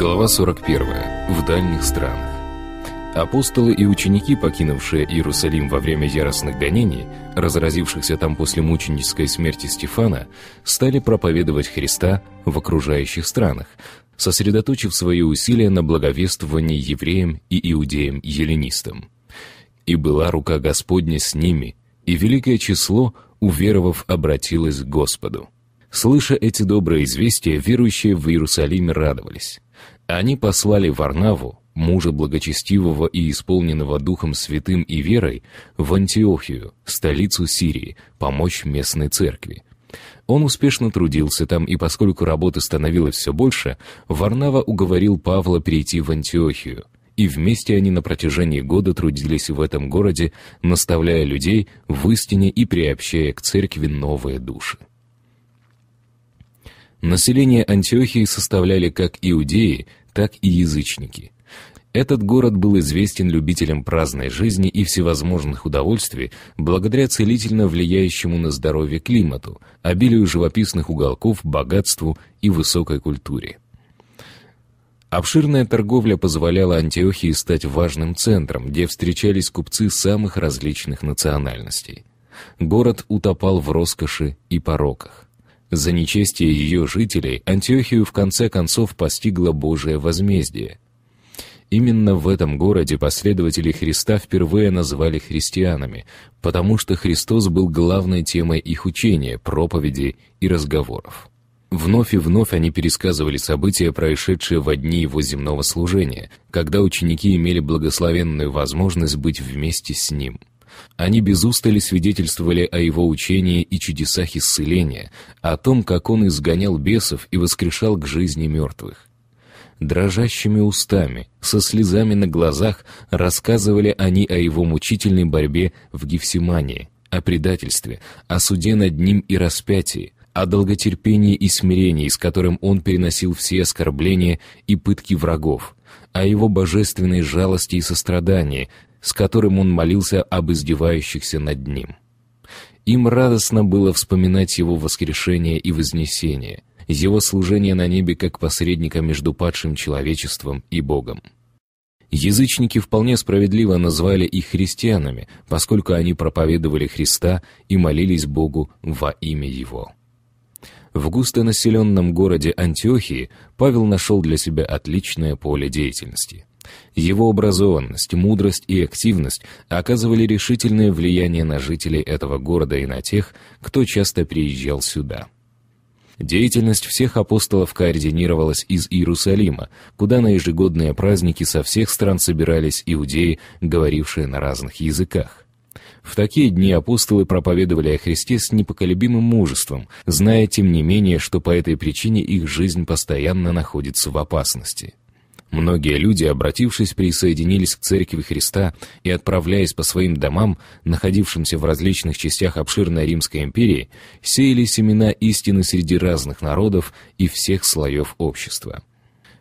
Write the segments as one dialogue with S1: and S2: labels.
S1: Глава 41. В дальних странах. Апостолы и ученики, покинувшие Иерусалим во время яростных гонений, разразившихся там после мученической смерти Стефана, стали проповедовать Христа в окружающих странах, сосредоточив свои усилия на благовествовании евреям и иудеям-еленистам. «И была рука Господня с ними, и великое число, уверовав, обратилось к Господу». Слыша эти добрые известия, верующие в Иерусалиме радовались. Они послали Варнаву, мужа благочестивого и исполненного Духом Святым и верой, в Антиохию, столицу Сирии, помочь местной церкви. Он успешно трудился там, и поскольку работы становилось все больше, Варнава уговорил Павла перейти в Антиохию. И вместе они на протяжении года трудились в этом городе, наставляя людей в истине и приобщая к церкви новые души. Население Антиохии составляли как иудеи, так и язычники. Этот город был известен любителям праздной жизни и всевозможных удовольствий благодаря целительно влияющему на здоровье климату, обилию живописных уголков, богатству и высокой культуре. Обширная торговля позволяла Антиохии стать важным центром, где встречались купцы самых различных национальностей. Город утопал в роскоши и пороках. За нечестие ее жителей Антиохию в конце концов постигло Божие возмездие. Именно в этом городе последователи Христа впервые назвали христианами, потому что Христос был главной темой их учения, проповедей и разговоров. Вновь и вновь они пересказывали события, происшедшие во дни его земного служения, когда ученики имели благословенную возможность быть вместе с ним – они без устали свидетельствовали о его учении и чудесах исцеления, о том, как он изгонял бесов и воскрешал к жизни мертвых. Дрожащими устами, со слезами на глазах, рассказывали они о его мучительной борьбе в Гефсимании, о предательстве, о суде над ним и распятии, о долготерпении и смирении, с которым он переносил все оскорбления и пытки врагов, о его божественной жалости и сострадании, с которым он молился об издевающихся над ним. Им радостно было вспоминать его воскрешение и вознесение, его служение на небе как посредника между падшим человечеством и Богом. Язычники вполне справедливо назвали их христианами, поскольку они проповедовали Христа и молились Богу во имя Его. В густонаселенном городе Антиохии Павел нашел для себя отличное поле деятельности – его образованность, мудрость и активность оказывали решительное влияние на жителей этого города и на тех, кто часто приезжал сюда. Деятельность всех апостолов координировалась из Иерусалима, куда на ежегодные праздники со всех стран собирались иудеи, говорившие на разных языках. В такие дни апостолы проповедовали о Христе с непоколебимым мужеством, зная, тем не менее, что по этой причине их жизнь постоянно находится в опасности. Многие люди, обратившись, присоединились к Церкви Христа и, отправляясь по своим домам, находившимся в различных частях обширной Римской империи, сеяли семена истины среди разных народов и всех слоев общества.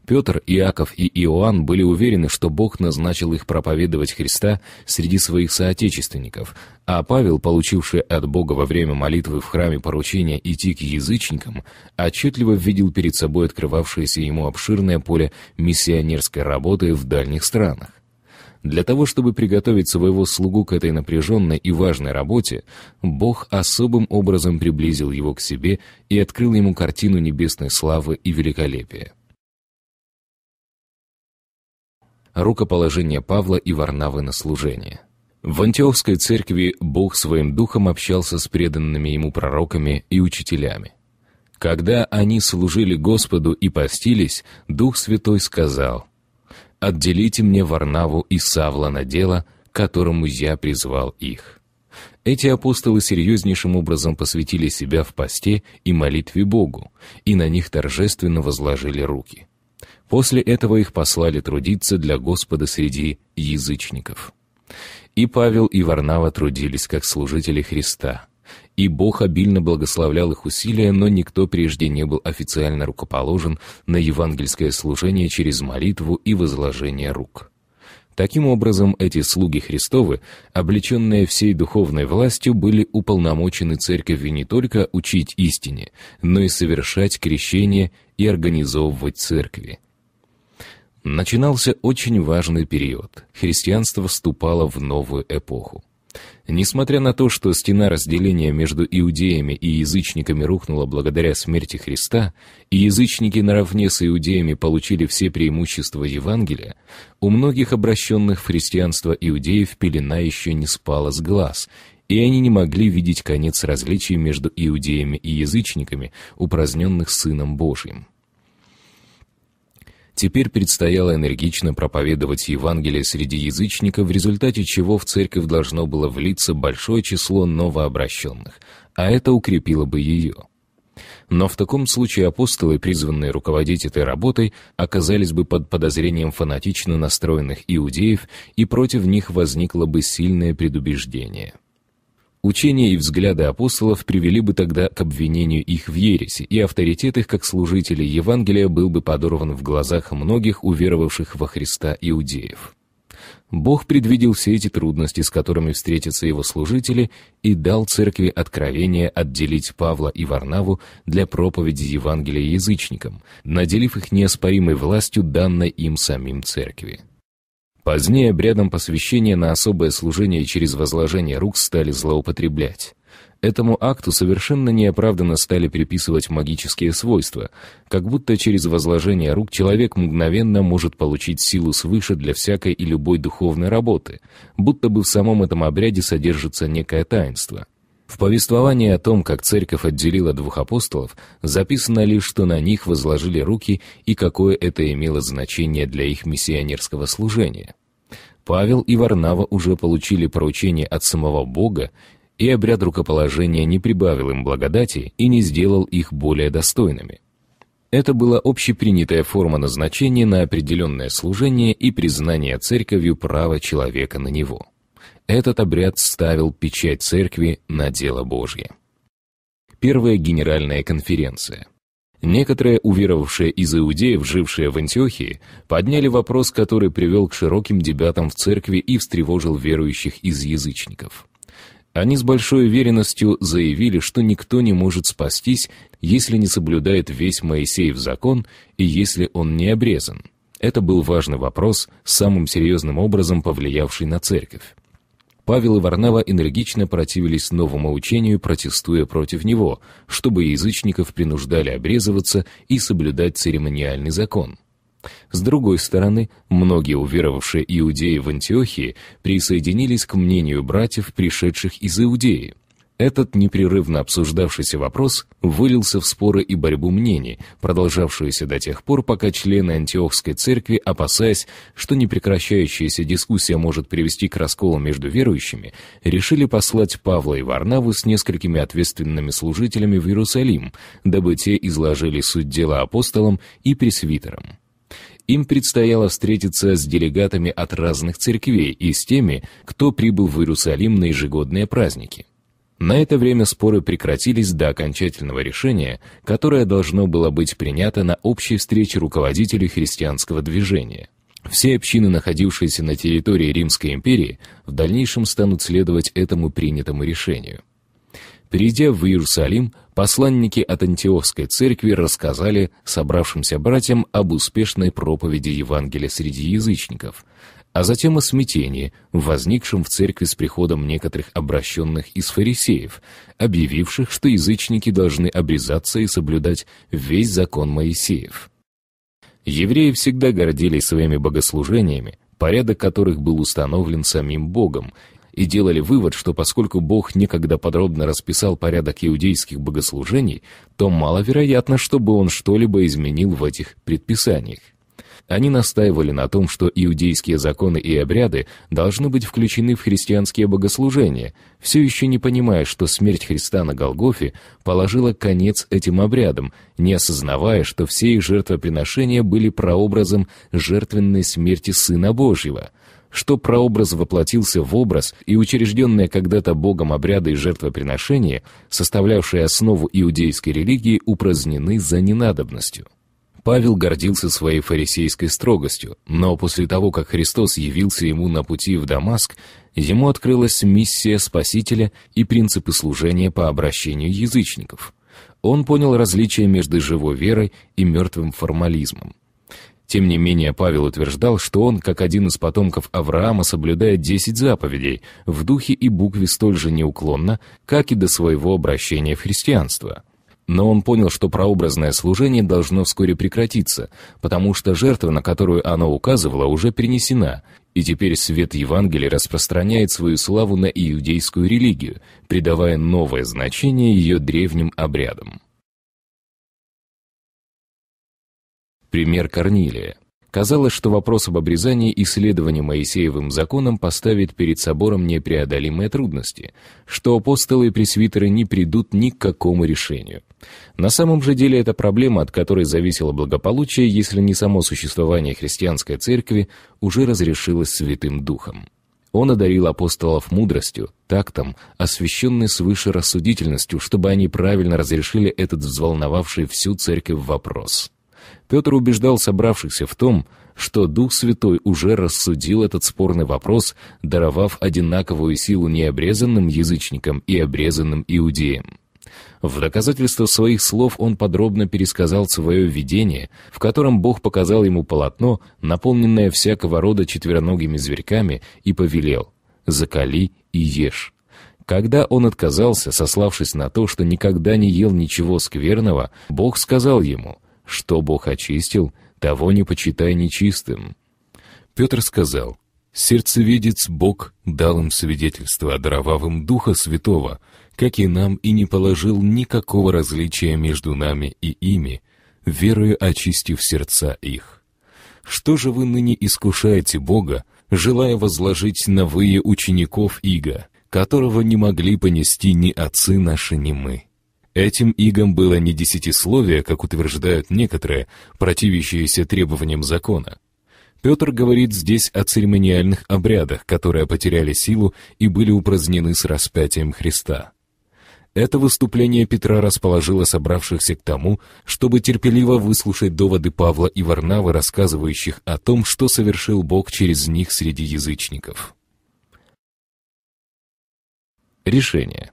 S1: Петр, Иаков и Иоанн были уверены, что Бог назначил их проповедовать Христа среди своих соотечественников, а Павел, получивший от Бога во время молитвы в храме поручение идти к язычникам, отчетливо видел перед собой открывавшееся ему обширное поле миссионерской работы в дальних странах. Для того, чтобы приготовить своего слугу к этой напряженной и важной работе, Бог особым образом приблизил его к себе и открыл ему картину небесной славы и великолепия. рукоположение Павла и Варнавы на служение. В Антиохской церкви Бог своим духом общался с преданными ему пророками и учителями. Когда они служили Господу и постились, Дух Святой сказал, «Отделите мне Варнаву и Савла на дело, которому я призвал их». Эти апостолы серьезнейшим образом посвятили себя в посте и молитве Богу, и на них торжественно возложили руки. После этого их послали трудиться для Господа среди язычников. И Павел и Варнава трудились как служители Христа. И Бог обильно благословлял их усилия, но никто прежде не был официально рукоположен на евангельское служение через молитву и возложение рук. Таким образом, эти слуги Христовы, облеченные всей духовной властью, были уполномочены церковью не только учить истине, но и совершать крещение и организовывать церкви. Начинался очень важный период. Христианство вступало в новую эпоху. Несмотря на то, что стена разделения между иудеями и язычниками рухнула благодаря смерти Христа, и язычники наравне с иудеями получили все преимущества Евангелия, у многих обращенных в христианство иудеев пелена еще не спала с глаз, и они не могли видеть конец различий между иудеями и язычниками, упраздненных Сыном Божьим. Теперь предстояло энергично проповедовать Евангелие среди язычников, в результате чего в церковь должно было влиться большое число новообращенных, а это укрепило бы ее. Но в таком случае апостолы, призванные руководить этой работой, оказались бы под подозрением фанатично настроенных иудеев, и против них возникло бы сильное предубеждение. Учения и взгляды апостолов привели бы тогда к обвинению их в ереси, и авторитет их как служителей Евангелия был бы подорван в глазах многих уверовавших во Христа иудеев. Бог предвидел все эти трудности, с которыми встретятся его служители, и дал церкви откровение отделить Павла и Варнаву для проповеди Евангелия язычникам, наделив их неоспоримой властью, данной им самим церкви. Позднее обрядом посвящения на особое служение через возложение рук стали злоупотреблять. Этому акту совершенно неоправданно стали приписывать магические свойства, как будто через возложение рук человек мгновенно может получить силу свыше для всякой и любой духовной работы, будто бы в самом этом обряде содержится некое таинство. В повествовании о том, как церковь отделила двух апостолов, записано лишь, что на них возложили руки и какое это имело значение для их миссионерского служения. Павел и Варнава уже получили поручение от самого Бога, и обряд рукоположения не прибавил им благодати и не сделал их более достойными. Это была общепринятая форма назначения на определенное служение и признание церковью права человека на него. Этот обряд ставил печать церкви на дело Божье. Первая генеральная конференция. Некоторые уверовавшие из иудеев, жившие в Антиохии, подняли вопрос, который привел к широким дебатам в церкви и встревожил верующих из язычников. Они с большой уверенностью заявили, что никто не может спастись, если не соблюдает весь Моисеев закон и если он не обрезан. Это был важный вопрос, самым серьезным образом повлиявший на церковь. Павел и Варнава энергично противились новому учению, протестуя против него, чтобы язычников принуждали обрезываться и соблюдать церемониальный закон. С другой стороны, многие уверовавшие иудеи в Антиохии присоединились к мнению братьев, пришедших из Иудеи – этот непрерывно обсуждавшийся вопрос вылился в споры и борьбу мнений, продолжавшуюся до тех пор, пока члены Антиохской церкви, опасаясь, что непрекращающаяся дискуссия может привести к расколу между верующими, решили послать Павла и Варнаву с несколькими ответственными служителями в Иерусалим, дабы те изложили суть дела апостолам и пресвитерам. Им предстояло встретиться с делегатами от разных церквей и с теми, кто прибыл в Иерусалим на ежегодные праздники. На это время споры прекратились до окончательного решения, которое должно было быть принято на общей встрече руководителей христианского движения. Все общины, находившиеся на территории Римской империи, в дальнейшем станут следовать этому принятому решению. Перейдя в Иерусалим, посланники от Антиохской церкви рассказали собравшимся братьям об успешной проповеди Евангелия среди язычников, а затем о смятении, возникшем в церкви с приходом некоторых обращенных из фарисеев, объявивших, что язычники должны обрезаться и соблюдать весь закон Моисеев. Евреи всегда гордились своими богослужениями, порядок которых был установлен самим Богом, и делали вывод, что поскольку Бог некогда подробно расписал порядок иудейских богослужений, то маловероятно, чтобы он что-либо изменил в этих предписаниях. Они настаивали на том, что иудейские законы и обряды должны быть включены в христианские богослужения, все еще не понимая, что смерть Христа на Голгофе положила конец этим обрядам, не осознавая, что все их жертвоприношения были прообразом жертвенной смерти Сына Божьего — что прообраз воплотился в образ, и учрежденные когда-то Богом обряды и жертвоприношения, составлявшие основу иудейской религии, упразднены за ненадобностью. Павел гордился своей фарисейской строгостью, но после того, как Христос явился ему на пути в Дамаск, ему открылась миссия Спасителя и принципы служения по обращению язычников. Он понял различие между живой верой и мертвым формализмом. Тем не менее, Павел утверждал, что он, как один из потомков Авраама, соблюдает десять заповедей, в духе и букве столь же неуклонно, как и до своего обращения в христианство – но он понял, что прообразное служение должно вскоре прекратиться, потому что жертва, на которую оно указывало, уже перенесена, и теперь свет Евангелия распространяет свою славу на иудейскую религию, придавая новое значение ее древним обрядам. Пример Корнилия. Казалось, что вопрос об обрезании и следовании Моисеевым законам поставит перед собором непреодолимые трудности, что апостолы и пресвитеры не придут ни к какому решению. На самом же деле эта проблема, от которой зависело благополучие, если не само существование христианской церкви, уже разрешилась Святым Духом. Он одарил апостолов мудростью, тактом, освященной свыше рассудительностью, чтобы они правильно разрешили этот взволновавший всю церковь вопрос. Петр убеждал собравшихся в том, что Дух Святой уже рассудил этот спорный вопрос, даровав одинаковую силу необрезанным язычникам и обрезанным иудеям. В доказательство своих слов он подробно пересказал свое видение, в котором Бог показал ему полотно, наполненное всякого рода четвероногими зверьками, и повелел «закали и ешь». Когда он отказался, сославшись на то, что никогда не ел ничего скверного, Бог сказал ему – что Бог очистил, того не почитай нечистым». Петр сказал, «Сердцеведец Бог дал им свидетельство, даровав им Духа Святого, как и нам, и не положил никакого различия между нами и ими, верою очистив сердца их. Что же вы ныне искушаете Бога, желая возложить на вы учеников Иго, которого не могли понести ни отцы наши, ни мы?» Этим игом было не десятисловие, как утверждают некоторые, противящиеся требованиям закона. Петр говорит здесь о церемониальных обрядах, которые потеряли силу и были упразднены с распятием Христа. Это выступление Петра расположило собравшихся к тому, чтобы терпеливо выслушать доводы Павла и Варнавы, рассказывающих о том, что совершил Бог через них среди язычников. Решение.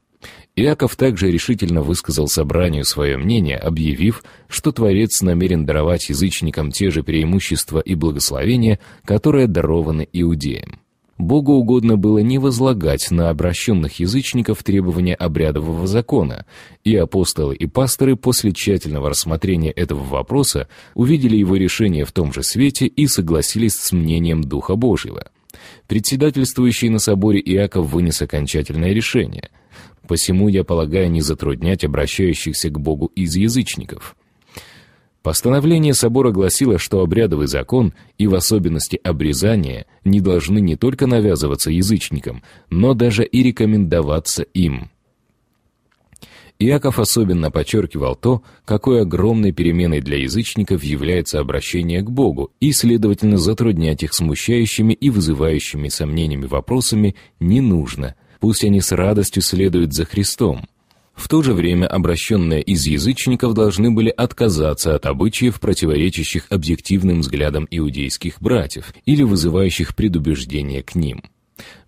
S1: Иаков также решительно высказал собранию свое мнение, объявив, что Творец намерен даровать язычникам те же преимущества и благословения, которые дарованы иудеям. Богу угодно было не возлагать на обращенных язычников требования обрядового закона, и апостолы и пасторы после тщательного рассмотрения этого вопроса увидели его решение в том же свете и согласились с мнением Духа Божьего. Председательствующий на соборе Иаков вынес окончательное решение – Посему, я полагаю, не затруднять обращающихся к Богу из язычников. Постановление собора гласило, что обрядовый закон и в особенности обрезание не должны не только навязываться язычникам, но даже и рекомендоваться им. Иаков особенно подчеркивал то, какой огромной переменой для язычников является обращение к Богу, и, следовательно, затруднять их смущающими и вызывающими сомнениями вопросами не нужно – пусть они с радостью следуют за Христом. В то же время обращенные из язычников должны были отказаться от обычаев, противоречащих объективным взглядам иудейских братьев или вызывающих предубеждение к ним.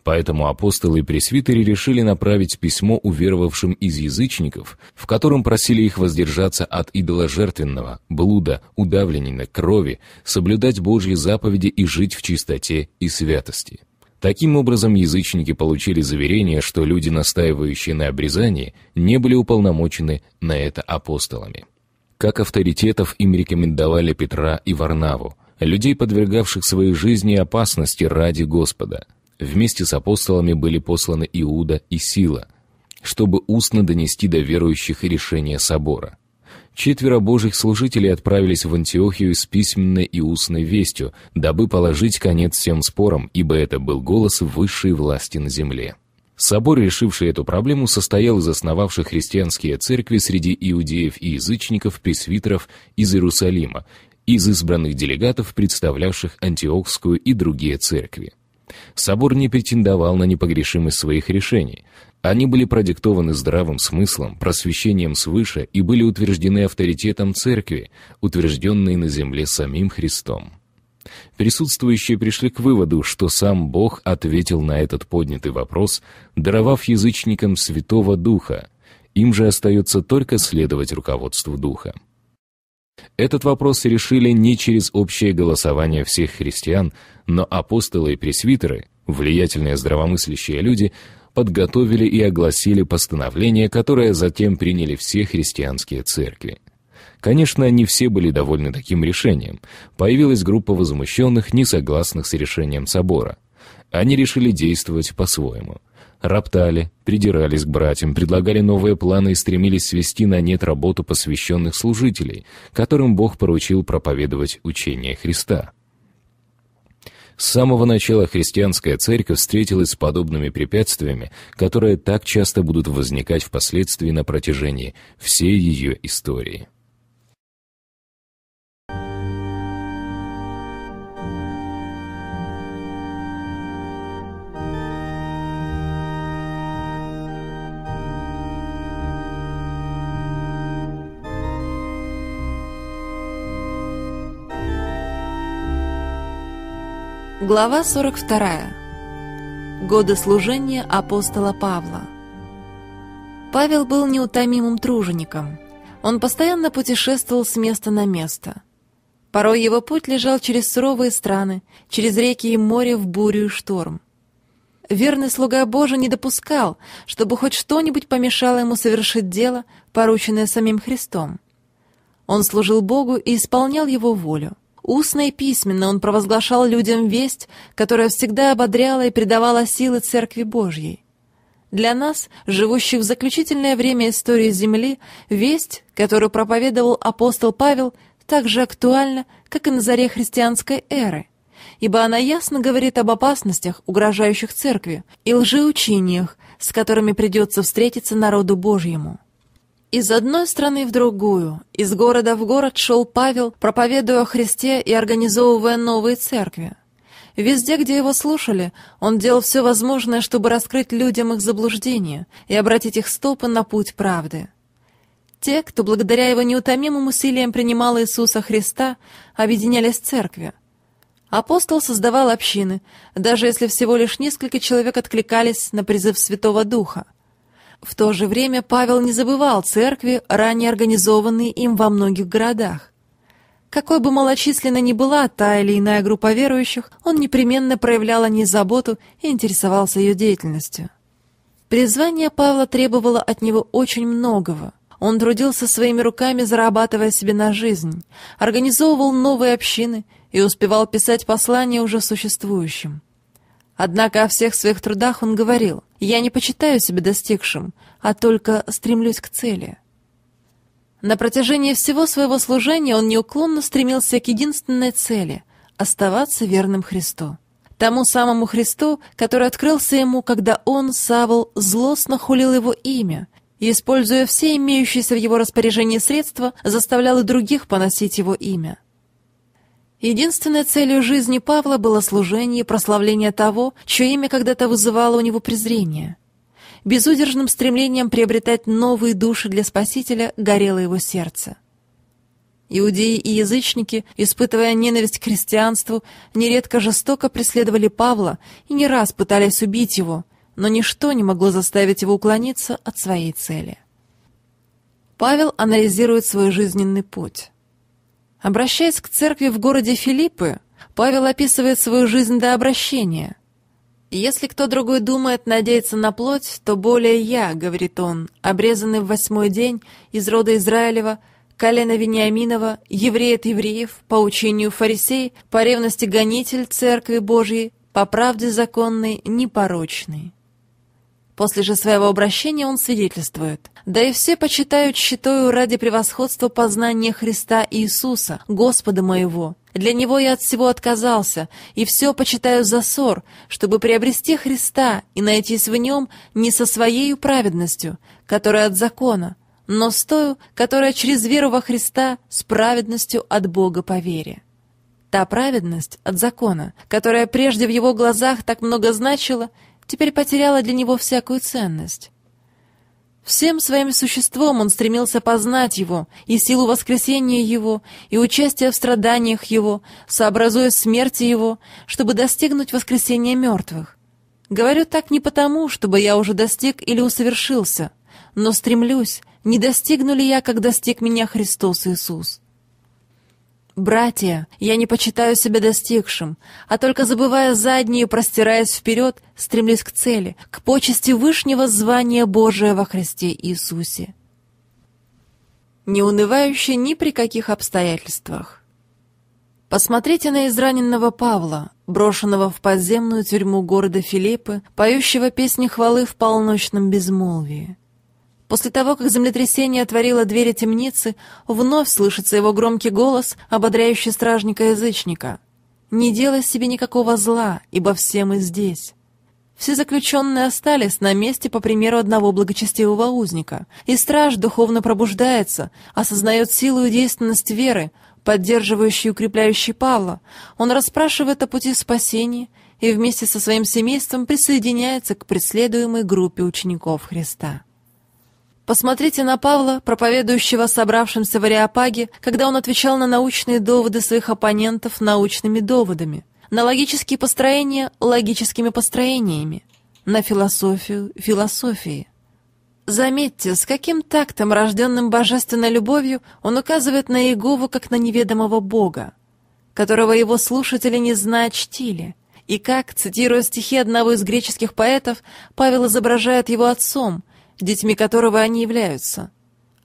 S1: Поэтому апостолы и пресвитеры решили направить письмо уверовавшим из язычников, в котором просили их воздержаться от идоложертвенного, блуда, удавленной крови, соблюдать Божьи заповеди и жить в чистоте и святости. Таким образом, язычники получили заверение, что люди, настаивающие на обрезании, не были уполномочены на это апостолами. Как авторитетов им рекомендовали Петра и Варнаву, людей, подвергавших своей жизни опасности ради Господа. Вместе с апостолами были посланы Иуда и Сила, чтобы устно донести до верующих решение собора четверо божьих служителей отправились в Антиохию с письменной и устной вестью, дабы положить конец всем спорам, ибо это был голос высшей власти на земле. Собор, решивший эту проблему, состоял из основавших христианские церкви среди иудеев и язычников, пресвитеров из Иерусалима, из избранных делегатов, представлявших Антиохскую и другие церкви. Собор не претендовал на непогрешимость своих решений. Они были продиктованы здравым смыслом, просвещением свыше и были утверждены авторитетом церкви, утвержденной на земле самим Христом. Присутствующие пришли к выводу, что сам Бог ответил на этот поднятый вопрос, даровав язычникам Святого Духа. Им же остается только следовать руководству Духа. Этот вопрос решили не через общее голосование всех христиан, но апостолы и пресвитеры, влиятельные здравомыслящие люди, подготовили и огласили постановление, которое затем приняли все христианские церкви. Конечно, не все были довольны таким решением. Появилась группа возмущенных, несогласных с решением собора. Они решили действовать по-своему. Роптали, придирались к братьям, предлагали новые планы и стремились свести на нет работу посвященных служителей, которым Бог поручил проповедовать учение Христа. С самого начала христианская церковь встретилась с подобными препятствиями, которые так часто будут возникать впоследствии на протяжении всей ее истории.
S2: Глава 42. Годы служения апостола Павла. Павел был неутомимым тружеником. Он постоянно путешествовал с места на место. Порой его путь лежал через суровые страны, через реки и море в бурю и шторм. Верный слуга Божий не допускал, чтобы хоть что-нибудь помешало ему совершить дело, порученное самим Христом. Он служил Богу и исполнял его волю. Устно и письменно он провозглашал людям весть, которая всегда ободряла и придавала силы Церкви Божьей. Для нас, живущих в заключительное время истории Земли, весть, которую проповедовал апостол Павел, так же актуальна, как и на заре христианской эры, ибо она ясно говорит об опасностях, угрожающих церкви, и лжеучениях, с которыми придется встретиться народу Божьему. Из одной страны в другую, из города в город шел Павел, проповедуя о Христе и организовывая новые церкви. Везде, где его слушали, он делал все возможное, чтобы раскрыть людям их заблуждения и обратить их стопы на путь правды. Те, кто благодаря его неутомимым усилиям принимал Иисуса Христа, объединялись в церкви. Апостол создавал общины, даже если всего лишь несколько человек откликались на призыв Святого Духа – в то же время Павел не забывал церкви, ранее организованные им во многих городах. Какой бы малочисленной ни была та или иная группа верующих, он непременно проявлял о ней заботу и интересовался ее деятельностью. Призвание Павла требовало от него очень многого. Он трудился своими руками, зарабатывая себе на жизнь, организовывал новые общины и успевал писать послания уже существующим. Однако о всех своих трудах он говорил, «Я не почитаю себя достигшим, а только стремлюсь к цели». На протяжении всего своего служения он неуклонно стремился к единственной цели — оставаться верным Христу. Тому самому Христу, который открылся ему, когда он, Савл, злостно хулил его имя и, используя все имеющиеся в его распоряжении средства, заставлял и других поносить его имя. Единственной целью жизни Павла было служение и прославление того, чье имя когда-то вызывало у него презрение. Безудержным стремлением приобретать новые души для Спасителя горело его сердце. Иудеи и язычники, испытывая ненависть к христианству, нередко жестоко преследовали Павла и не раз пытались убить его, но ничто не могло заставить его уклониться от своей цели. Павел анализирует свой жизненный путь. Обращаясь к церкви в городе Филиппы, Павел описывает свою жизнь до обращения. «Если кто другой думает надеяться на плоть, то более я, — говорит он, — обрезанный в восьмой день из рода Израилева, колено Вениаминова, еврей от евреев, по учению фарисей, по ревности гонитель церкви Божьей, по правде законной, непорочный». После же своего обращения он свидетельствует. «Да и все почитают щитою ради превосходства познания Христа Иисуса, Господа моего. Для Него я от всего отказался, и все почитаю за ссор, чтобы приобрести Христа и найтись в Нем не со своей праведностью, которая от закона, но с тою, которая через веру во Христа с праведностью от Бога по вере». Та праведность от закона, которая прежде в его глазах так много значила, теперь потеряла для него всякую ценность. Всем своим существом он стремился познать его, и силу воскресения его, и участие в страданиях его, сообразуя смерти его, чтобы достигнуть воскресения мертвых. Говорю так не потому, чтобы я уже достиг или усовершился, но стремлюсь, не достигну ли я, как достиг меня Христос Иисус. Братья, я не почитаю себя достигшим, а только забывая задние и простираясь вперед, стремлюсь к цели, к почести вышнего звания Божия во Христе Иисусе. Не унывающий ни при каких обстоятельствах. Посмотрите на израненного Павла, брошенного в подземную тюрьму города Филиппы, поющего песни хвалы в полночном безмолвии. После того, как землетрясение отворило двери темницы, вновь слышится его громкий голос, ободряющий стражника-язычника. «Не делай себе никакого зла, ибо все мы здесь». Все заключенные остались на месте по примеру одного благочестивого узника, и страж духовно пробуждается, осознает силу и действенность веры, поддерживающий и укрепляющий Павла. Он расспрашивает о пути спасения и вместе со своим семейством присоединяется к преследуемой группе учеников Христа. Посмотрите на Павла, проповедующего собравшимся в Ариапаге, когда он отвечал на научные доводы своих оппонентов научными доводами, на логические построения логическими построениями, на философию философии. Заметьте, с каким тактом, рожденным божественной любовью, он указывает на Иегову как на неведомого Бога, которого его слушатели не зная чтили, и как, цитируя стихи одного из греческих поэтов, Павел изображает его отцом, детьми которого они являются.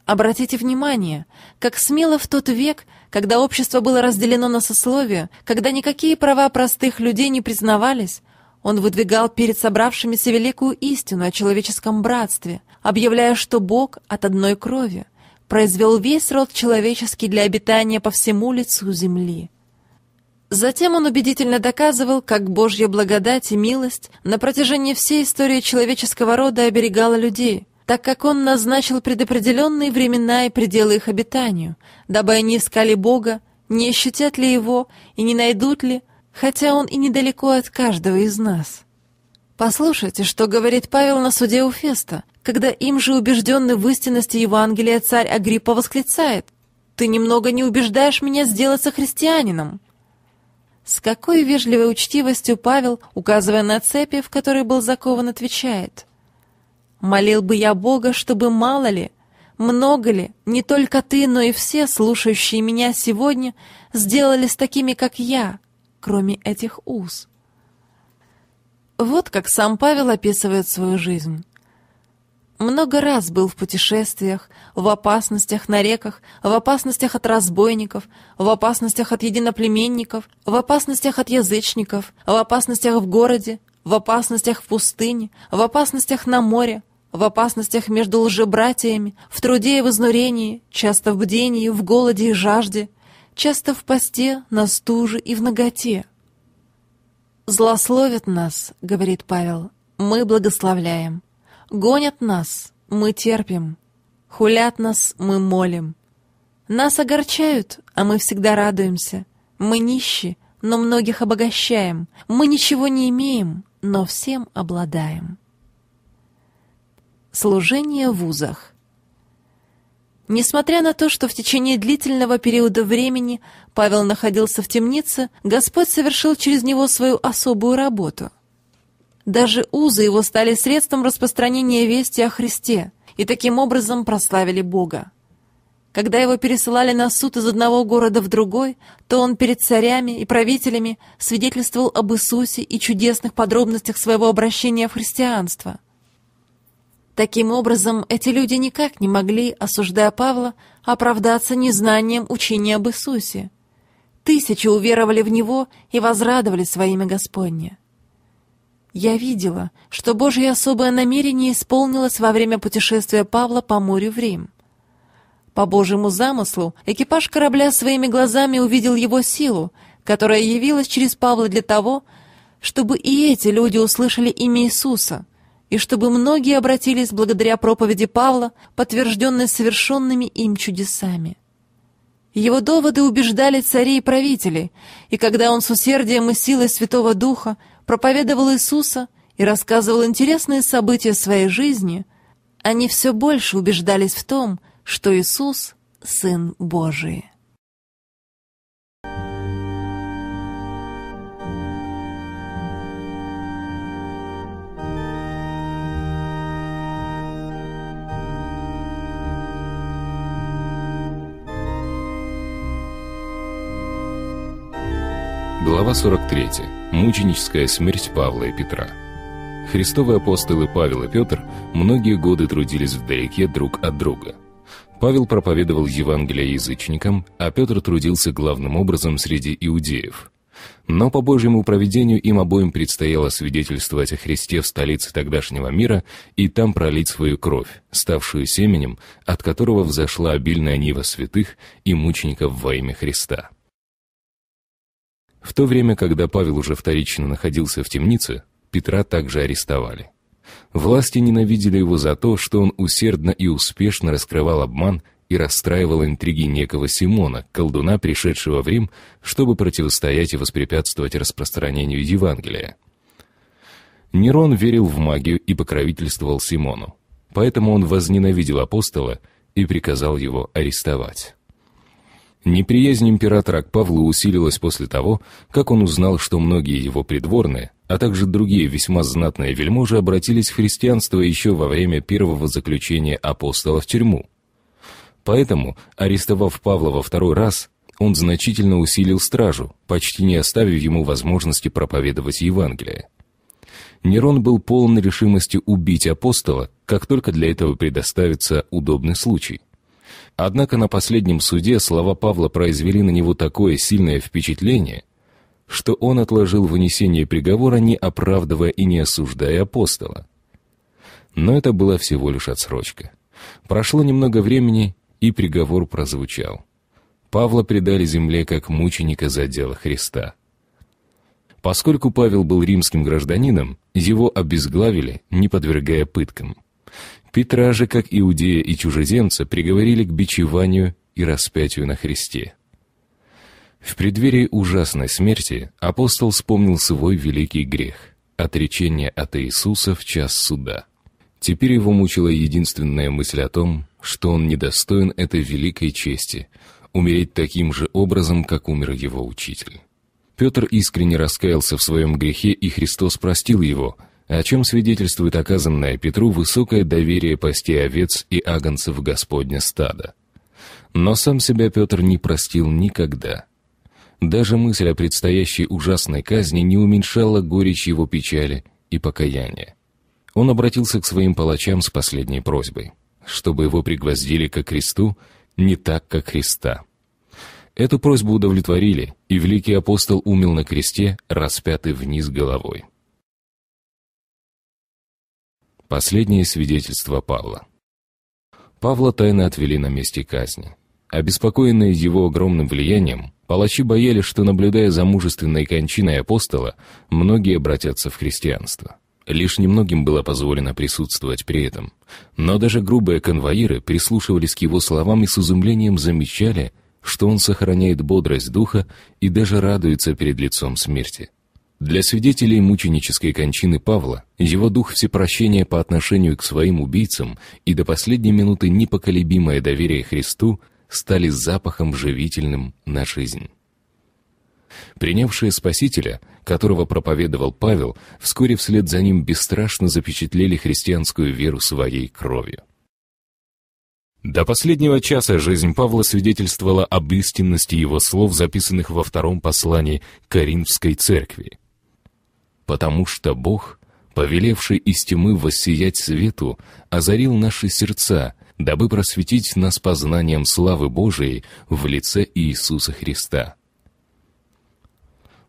S2: Обратите внимание, как смело в тот век, когда общество было разделено на сословия, когда никакие права простых людей не признавались, он выдвигал перед собравшимися великую истину о человеческом братстве, объявляя, что Бог от одной крови произвел весь род человеческий для обитания по всему лицу земли. Затем он убедительно доказывал, как Божья благодать и милость на протяжении всей истории человеческого рода оберегала людей, так как он назначил предопределенные времена и пределы их обитанию, дабы они искали Бога, не ощутят ли Его и не найдут ли, хотя Он и недалеко от каждого из нас. Послушайте, что говорит Павел на суде у Феста, когда им же убежденный в истинности Евангелия царь Агриппа восклицает «Ты немного не убеждаешь меня сделаться христианином, с какой вежливой учтивостью Павел, указывая на цепи, в которой был закован, отвечает. «Молил бы я Бога, чтобы мало ли, много ли, не только ты, но и все, слушающие меня сегодня, сделали с такими, как я, кроме этих уз». Вот как сам Павел описывает свою жизнь. Много раз был в путешествиях, в опасностях на реках, в опасностях от разбойников, в опасностях от единоплеменников, в опасностях от язычников, в опасностях в городе, в опасностях в пустыне, в опасностях на море, в опасностях между лжебратьями, в труде и в изнурении, часто в бдении, в голоде и жажде, часто в посте, на стуже и в ноготе. «Злословят нас», — говорит Павел, — «мы благословляем». Гонят нас, мы терпим. Хулят нас, мы молим. Нас огорчают, а мы всегда радуемся. Мы нищи, но многих обогащаем. Мы ничего не имеем, но всем обладаем. Служение в вузах. Несмотря на то, что в течение длительного периода времени Павел находился в темнице, Господь совершил через него свою особую работу — даже узы его стали средством распространения вести о Христе и таким образом прославили Бога. Когда его пересылали на суд из одного города в другой, то он перед царями и правителями свидетельствовал об Иисусе и чудесных подробностях своего обращения в христианство. Таким образом, эти люди никак не могли, осуждая Павла, оправдаться незнанием учения об Иисусе. Тысячи уверовали в Него и возрадовали своими Господне. Я видела, что Божье особое намерение исполнилось во время путешествия Павла по морю в Рим. По Божьему замыслу экипаж корабля своими глазами увидел его силу, которая явилась через Павла для того, чтобы и эти люди услышали имя Иисуса, и чтобы многие обратились благодаря проповеди Павла, подтвержденной совершенными им чудесами. Его доводы убеждали царей и правителей, и когда он с усердием и силой Святого Духа – проповедовал Иисуса и рассказывал интересные события своей жизни, они все больше убеждались в том, что Иисус — Сын Божий.
S1: Глава 43 Мученическая смерть Павла и Петра. Христовые апостолы Павел и Петр многие годы трудились вдалеке друг от друга. Павел проповедовал Евангелие язычникам, а Петр трудился главным образом среди иудеев. Но по Божьему проведению им обоим предстояло свидетельствовать о Христе в столице тогдашнего мира и там пролить свою кровь, ставшую семенем, от которого взошла обильная нива святых и мучеников во имя Христа. В то время, когда Павел уже вторично находился в темнице, Петра также арестовали. Власти ненавидели его за то, что он усердно и успешно раскрывал обман и расстраивал интриги некого Симона, колдуна, пришедшего в Рим, чтобы противостоять и воспрепятствовать распространению Евангелия. Нерон верил в магию и покровительствовал Симону, поэтому он возненавидел апостола и приказал его арестовать. Неприязнь императора к Павлу усилилась после того, как он узнал, что многие его придворные, а также другие весьма знатные вельможи обратились в христианство еще во время первого заключения апостола в тюрьму. Поэтому, арестовав Павла во второй раз, он значительно усилил стражу, почти не оставив ему возможности проповедовать Евангелие. Нерон был полон решимости убить апостола, как только для этого предоставится удобный случай – Однако на последнем суде слова Павла произвели на него такое сильное впечатление, что он отложил вынесение приговора, не оправдывая и не осуждая апостола. Но это была всего лишь отсрочка. Прошло немного времени, и приговор прозвучал. Павла предали земле как мученика за дело Христа. Поскольку Павел был римским гражданином, его обезглавили, не подвергая пыткам. Петра же, как иудея и чужеземца, приговорили к бичеванию и распятию на Христе. В преддверии ужасной смерти апостол вспомнил свой великий грех — отречение от Иисуса в час суда. Теперь его мучила единственная мысль о том, что он недостоин этой великой чести — умереть таким же образом, как умер его учитель. Петр искренне раскаялся в своем грехе, и Христос простил его — о чем свидетельствует оказанное Петру высокое доверие пасти овец и агонцев Господня стада. Но сам себя Петр не простил никогда. Даже мысль о предстоящей ужасной казни не уменьшала горечь его печали и покаяния. Он обратился к своим палачам с последней просьбой, чтобы его пригвоздили ко кресту не так, как Христа. Эту просьбу удовлетворили, и великий апостол умел на кресте, распятый вниз головой. Последнее свидетельство Павла. Павла тайно отвели на месте казни. Обеспокоенные его огромным влиянием, палачи боялись, что, наблюдая за мужественной кончиной апостола, многие обратятся в христианство. Лишь немногим было позволено присутствовать при этом. Но даже грубые конвоиры прислушивались к его словам и с изумлением замечали, что он сохраняет бодрость духа и даже радуется перед лицом смерти. Для свидетелей мученической кончины Павла его дух всепрощения по отношению к своим убийцам и до последней минуты непоколебимое доверие Христу стали запахом живительным на жизнь. Принявшие Спасителя, которого проповедовал Павел, вскоре вслед за ним бесстрашно запечатлели христианскую веру своей кровью. До последнего часа жизнь Павла свидетельствовала об истинности его слов, записанных во втором послании Коринфской церкви потому что Бог, повелевший из тьмы воссиять свету, озарил наши сердца, дабы просветить нас познанием славы Божией в лице Иисуса Христа.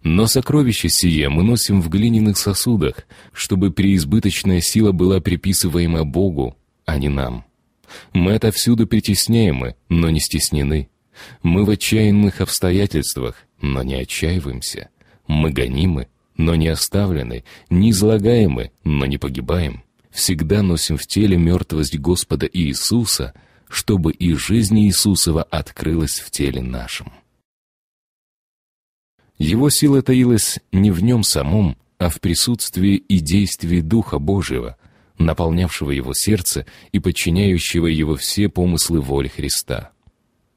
S1: Но сокровище сие мы носим в глиняных сосудах, чтобы преизбыточная сила была приписываема Богу, а не нам. Мы отовсюду притесняемы, но не стеснены. Мы в отчаянных обстоятельствах, но не отчаиваемся. Мы гонимы, но не оставлены, не излагаемы, но не погибаем. Всегда носим в теле мертвость Господа Иисуса, чтобы и жизнь Иисусова открылась в теле нашем. Его сила таилась не в нем самом, а в присутствии и действии Духа Божьего, наполнявшего его сердце и подчиняющего его все помыслы воли Христа.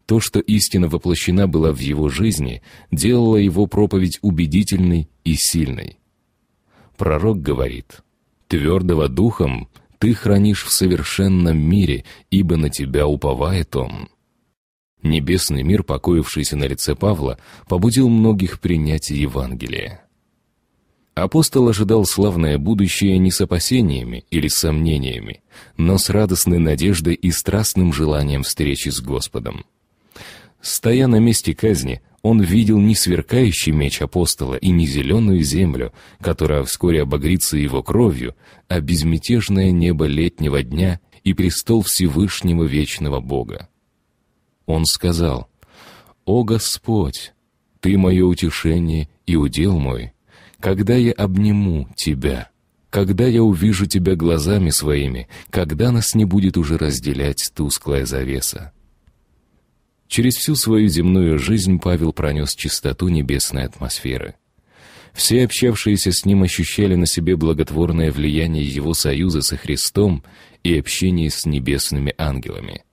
S1: То, что истина воплощена была в его жизни, делало его проповедь убедительной и сильной. Пророк говорит, «Твердого духом ты хранишь в совершенном мире, ибо на тебя уповает он». Небесный мир, покоившийся на лице Павла, побудил многих принять Евангелие. Апостол ожидал славное будущее не с опасениями или сомнениями, но с радостной надеждой и страстным желанием встречи с Господом. Стоя на месте казни, он видел не сверкающий меч апостола и не зеленую землю, которая вскоре обогрится его кровью, а безмятежное небо летнего дня и престол Всевышнего Вечного Бога. Он сказал, «О Господь, Ты мое утешение и удел мой, когда я обниму Тебя, когда я увижу Тебя глазами своими, когда нас не будет уже разделять тусклая завеса». Через всю свою земную жизнь Павел пронес чистоту небесной атмосферы. Все общавшиеся с ним ощущали на себе благотворное влияние его союза со Христом и общения с небесными ангелами.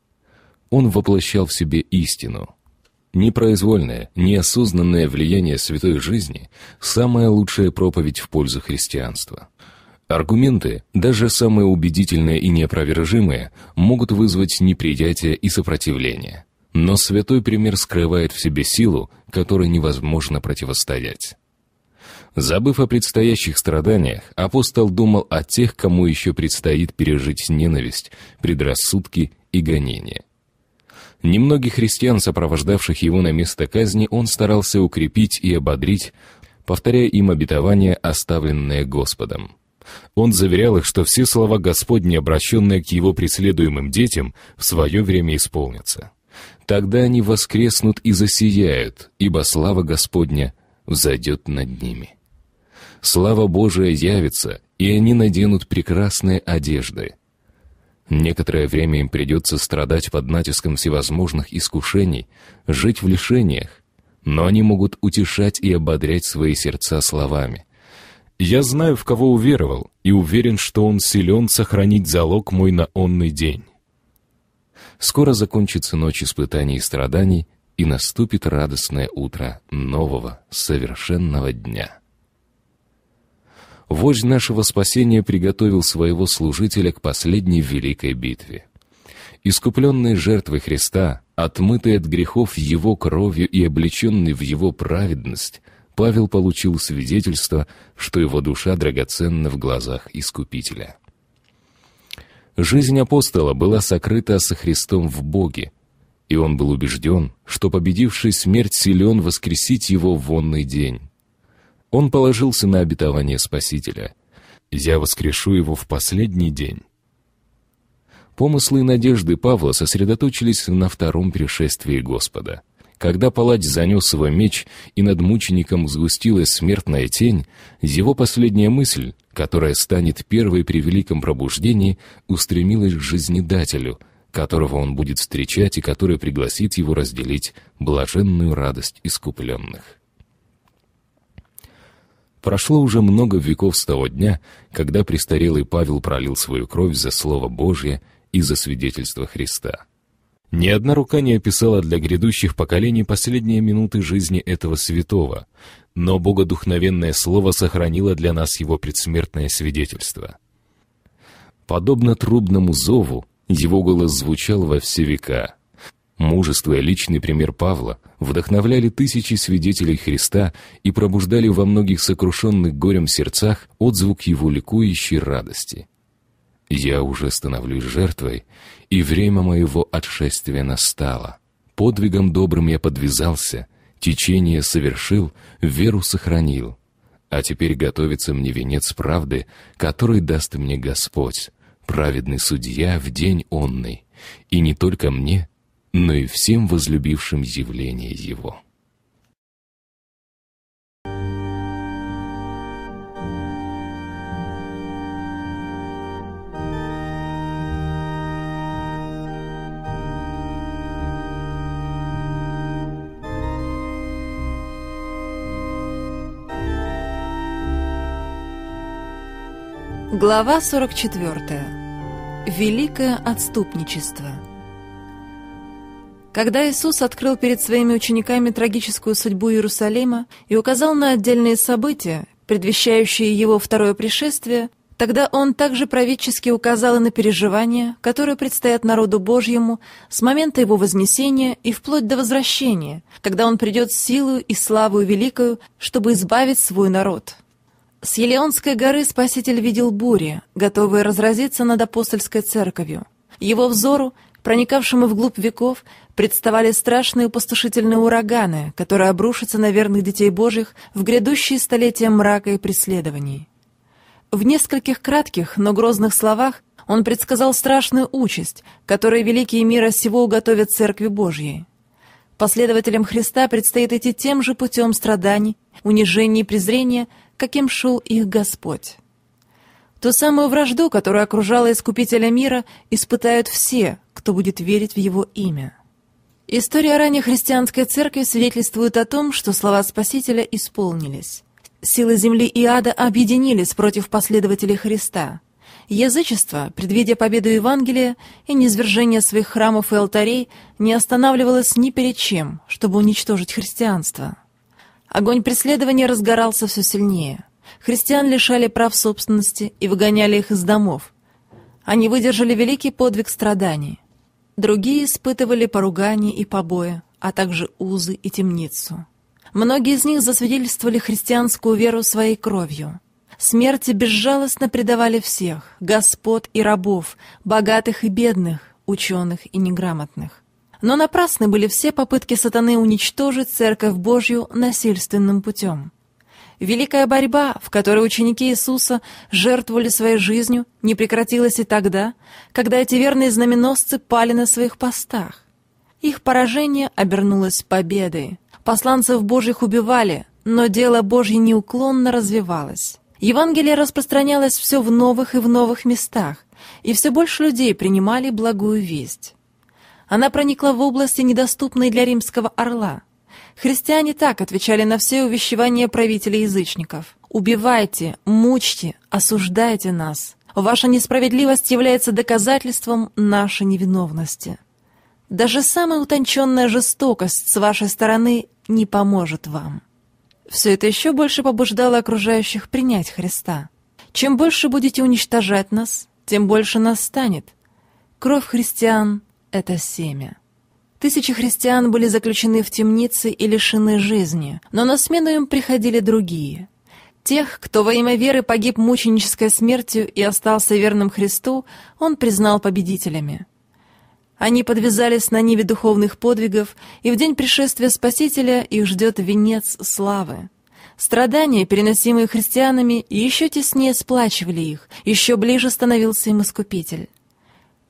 S1: Он воплощал в себе истину. Непроизвольное, неосознанное влияние святой жизни – самая лучшая проповедь в пользу христианства. Аргументы, даже самые убедительные и неопровержимые, могут вызвать неприятие и сопротивление – но святой пример скрывает в себе силу, которой невозможно противостоять. Забыв о предстоящих страданиях, апостол думал о тех, кому еще предстоит пережить ненависть, предрассудки и гонения. Немногих христиан, сопровождавших его на место казни, он старался укрепить и ободрить, повторяя им обетования, оставленные Господом. Он заверял их, что все слова Господни, обращенные к его преследуемым детям, в свое время исполнятся. Тогда они воскреснут и засияют, ибо слава Господня взойдет над ними. Слава Божия явится, и они наденут прекрасные одежды. Некоторое время им придется страдать под натиском всевозможных искушений, жить в лишениях, но они могут утешать и ободрять свои сердца словами. «Я знаю, в кого уверовал, и уверен, что он силен сохранить залог мой на онный день». Скоро закончится ночь испытаний и страданий, и наступит радостное утро нового, совершенного дня. Вождь нашего спасения приготовил своего служителя к последней великой битве. Искупленные жертвы Христа, отмытые от грехов Его кровью и облеченные в Его праведность, Павел получил свидетельство, что его душа драгоценна в глазах Искупителя. Жизнь апостола была сокрыта со Христом в Боге, и он был убежден, что победивший смерть силен воскресить его в онный день. Он положился на обетование Спасителя. «Я воскрешу его в последний день». Помыслы и надежды Павла сосредоточились на втором пришествии Господа – когда палач занес его меч, и над мучеником сгустилась смертная тень, его последняя мысль, которая станет первой при великом пробуждении, устремилась к жизнедателю, которого он будет встречать и который пригласит его разделить блаженную радость искупленных. Прошло уже много веков с того дня, когда престарелый Павел пролил свою кровь за Слово Божье и за свидетельство Христа. Ни одна рука не описала для грядущих поколений последние минуты жизни этого святого, но богодухновенное слово сохранило для нас его предсмертное свидетельство. Подобно трубному зову, его голос звучал во все века. Мужество и личный пример Павла вдохновляли тысячи свидетелей Христа и пробуждали во многих сокрушенных горем сердцах отзвук его ликующей радости — я уже становлюсь жертвой, и время моего отшествия настало. Подвигом добрым я подвязался, течение совершил, веру сохранил. А теперь готовится мне венец правды, который даст мне Господь, праведный судья в день онный, и не только мне, но и всем возлюбившим явление Его».
S2: Глава 44. Великое отступничество. Когда Иисус открыл перед своими учениками трагическую судьбу Иерусалима и указал на отдельные события, предвещающие его второе пришествие, тогда он также праведчески указал и на переживания, которые предстоят народу Божьему с момента его вознесения и вплоть до возвращения, когда он придет с силою и славою великою, чтобы избавить свой народ. С Елеонской горы спаситель видел бури, готовые разразиться над апостольской церковью. Его взору, проникавшему вглубь веков, представали страшные пустошительные ураганы, которые обрушатся на верных детей Божьих в грядущие столетия мрака и преследований. В нескольких кратких, но грозных словах он предсказал страшную участь, которой великие мира сего уготовят Церкви Божьей. Последователям Христа предстоит идти тем же путем страданий, унижений и презрения – каким шел их Господь. Ту самую вражду, которая окружала Искупителя мира, испытают все, кто будет верить в его имя. История ранней христианской церкви свидетельствует о том, что слова Спасителя исполнились. Силы земли и ада объединились против последователей Христа. Язычество, предвидя победу Евангелия и низвержение своих храмов и алтарей, не останавливалось ни перед чем, чтобы уничтожить христианство. Огонь преследования разгорался все сильнее. Христиан лишали прав собственности и выгоняли их из домов. Они выдержали великий подвиг страданий. Другие испытывали поругание и побои, а также узы и темницу. Многие из них засвидетельствовали христианскую веру своей кровью. Смерти безжалостно предавали всех — господ и рабов, богатых и бедных, ученых и неграмотных. Но напрасны были все попытки сатаны уничтожить Церковь Божью насильственным путем. Великая борьба, в которой ученики Иисуса жертвовали своей жизнью, не прекратилась и тогда, когда эти верные знаменосцы пали на своих постах. Их поражение обернулось победой. Посланцев Божьих убивали, но дело Божье неуклонно развивалось. Евангелие распространялось все в новых и в новых местах, и все больше людей принимали благую весть. Она проникла в области, недоступные для римского орла. Христиане так отвечали на все увещевания правителей язычников. «Убивайте, мучьте, осуждайте нас. Ваша несправедливость является доказательством нашей невиновности. Даже самая утонченная жестокость с вашей стороны не поможет вам». Все это еще больше побуждало окружающих принять Христа. Чем больше будете уничтожать нас, тем больше нас станет. Кровь христиан — это семя. Тысячи христиан были заключены в темнице и лишены жизни, но на смену им приходили другие. Тех, кто во имя веры погиб мученической смертью и остался верным Христу, он признал победителями. Они подвязались на ниве духовных подвигов, и в день пришествия Спасителя их ждет венец славы. Страдания, переносимые христианами, еще теснее сплачивали их, еще ближе становился им Искупитель.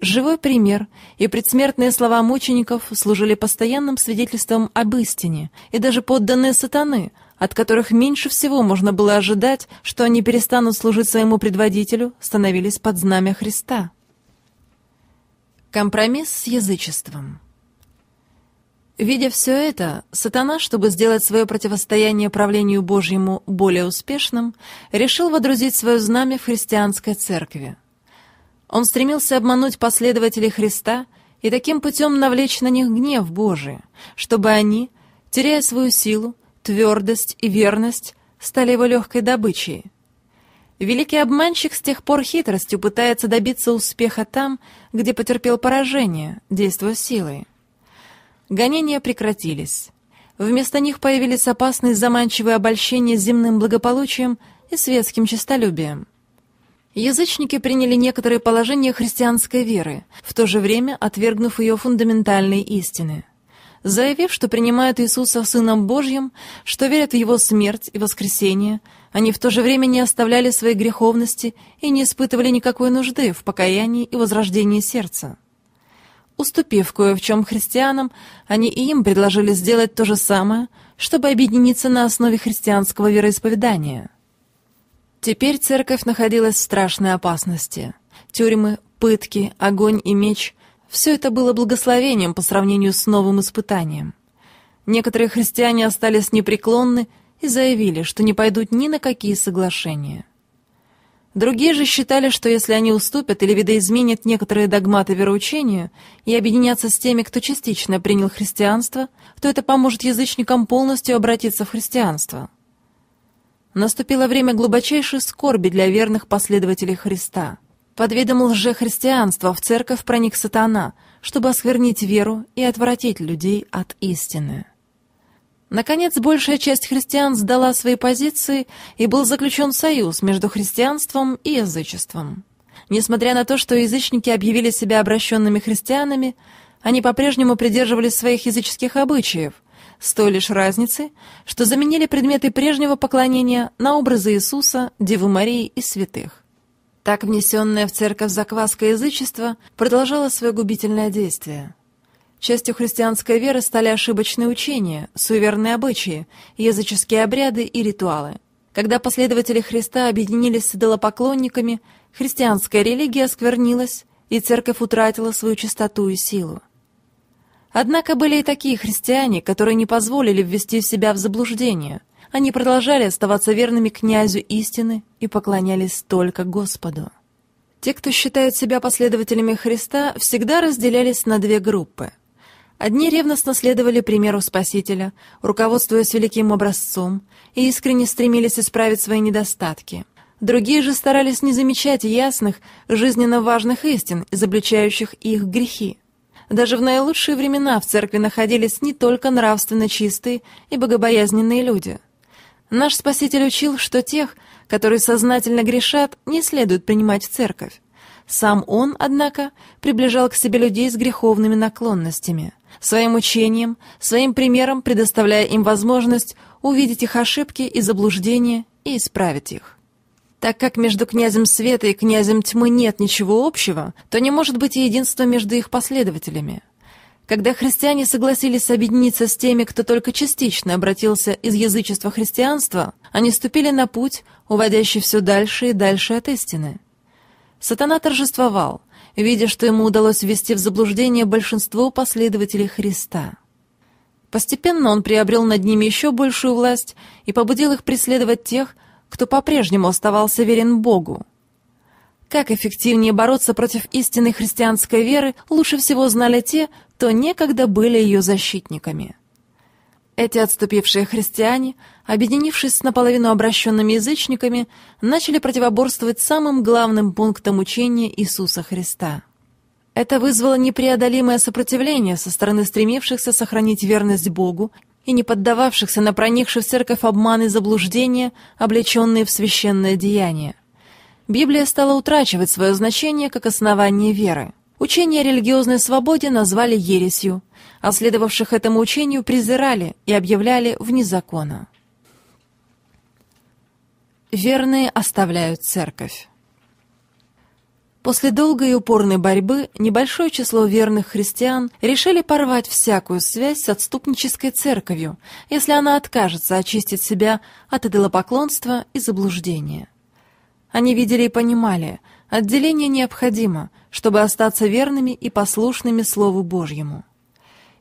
S2: Живой пример, и предсмертные слова мучеников служили постоянным свидетельством об истине, и даже подданные сатаны, от которых меньше всего можно было ожидать, что они перестанут служить своему предводителю, становились под знамя Христа. Компромисс с язычеством Видя все это, сатана, чтобы сделать свое противостояние правлению Божьему более успешным, решил водрузить свое знамя в христианской церкви – он стремился обмануть последователей Христа и таким путем навлечь на них гнев Божий, чтобы они, теряя свою силу, твердость и верность, стали его легкой добычей. Великий обманщик с тех пор хитростью пытается добиться успеха там, где потерпел поражение, действуя силой. Гонения прекратились. Вместо них появились опасные заманчивые обольщения земным благополучием и светским честолюбием. Язычники приняли некоторые положения христианской веры, в то же время отвергнув ее фундаментальные истины. Заявив, что принимают Иисуса Сыном Божьим, что верят в Его смерть и воскресение, они в то же время не оставляли своей греховности и не испытывали никакой нужды в покаянии и возрождении сердца. Уступив кое в чем христианам, они и им предложили сделать то же самое, чтобы объединиться на основе христианского вероисповедания – Теперь церковь находилась в страшной опасности. Тюрьмы, пытки, огонь и меч — все это было благословением по сравнению с новым испытанием. Некоторые христиане остались непреклонны и заявили, что не пойдут ни на какие соглашения. Другие же считали, что если они уступят или видоизменят некоторые догматы вероучения и объединятся с теми, кто частично принял христианство, то это поможет язычникам полностью обратиться в христианство — Наступило время глубочайшей скорби для верных последователей Христа. Под видом лжехристианства в церковь проник сатана, чтобы осквернить веру и отвратить людей от истины. Наконец, большая часть христиан сдала свои позиции, и был заключен союз между христианством и язычеством. Несмотря на то, что язычники объявили себя обращенными христианами, они по-прежнему придерживались своих языческих обычаев, с той лишь разницей, что заменили предметы прежнего поклонения на образы Иисуса, Девы Марии и святых. Так внесенная в церковь закваска язычества продолжала свое губительное действие. Частью христианской веры стали ошибочные учения, суеверные обычаи, языческие обряды и ритуалы. Когда последователи Христа объединились с идолопоклонниками, христианская религия сквернилась, и церковь утратила свою чистоту и силу. Однако были и такие христиане, которые не позволили ввести себя в заблуждение. Они продолжали оставаться верными князю истины и поклонялись только Господу. Те, кто считают себя последователями Христа, всегда разделялись на две группы. Одни ревностно следовали примеру Спасителя, руководствуясь великим образцом, и искренне стремились исправить свои недостатки – Другие же старались не замечать ясных, жизненно важных истин, изобличающих их грехи. Даже в наилучшие времена в церкви находились не только нравственно чистые и богобоязненные люди. Наш Спаситель учил, что тех, которые сознательно грешат, не следует принимать в церковь. Сам он, однако, приближал к себе людей с греховными наклонностями, своим учением, своим примером предоставляя им возможность увидеть их ошибки и заблуждения и исправить их. Так как между князем света и князем тьмы нет ничего общего, то не может быть и единства между их последователями. Когда христиане согласились объединиться с теми, кто только частично обратился из язычества христианства, они ступили на путь, уводящий все дальше и дальше от истины. Сатана торжествовал, видя, что ему удалось ввести в заблуждение большинство последователей Христа. Постепенно он приобрел над ними еще большую власть и побудил их преследовать тех, кто по-прежнему оставался верен Богу. Как эффективнее бороться против истинной христианской веры, лучше всего знали те, кто некогда были ее защитниками. Эти отступившие христиане, объединившись с наполовину обращенными язычниками, начали противоборствовать самым главным пунктам учения Иисуса Христа. Это вызвало непреодолимое сопротивление со стороны стремившихся сохранить верность Богу и не поддававшихся на проникший в церковь обман и заблуждения, облеченные в священное деяние. Библия стала утрачивать свое значение как основание веры. Учение о религиозной свободе назвали ересью, а следовавших этому учению презирали и объявляли вне закона. Верные оставляют церковь. После долгой и упорной борьбы небольшое число верных христиан решили порвать всякую связь с отступнической церковью, если она откажется очистить себя от идолопоклонства и заблуждения. Они видели и понимали, отделение необходимо, чтобы остаться верными и послушными Слову Божьему.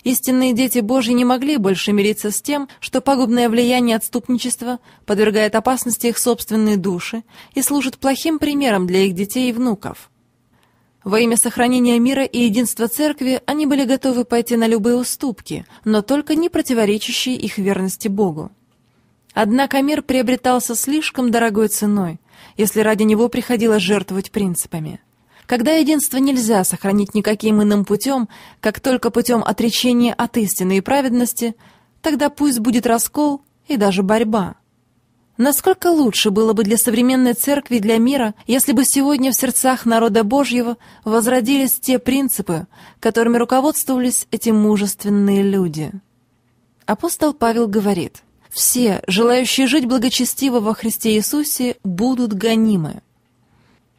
S2: Истинные дети Божьи не могли больше мириться с тем, что пагубное влияние отступничества подвергает опасности их собственные души и служит плохим примером для их детей и внуков – во имя сохранения мира и единства церкви они были готовы пойти на любые уступки, но только не противоречащие их верности Богу. Однако мир приобретался слишком дорогой ценой, если ради него приходилось жертвовать принципами. Когда единство нельзя сохранить никаким иным путем, как только путем отречения от истины и праведности, тогда пусть будет раскол и даже борьба. Насколько лучше было бы для современной церкви для мира, если бы сегодня в сердцах народа Божьего возродились те принципы, которыми руководствовались эти мужественные люди? Апостол Павел говорит, «Все, желающие жить благочестиво во Христе Иисусе, будут гонимы».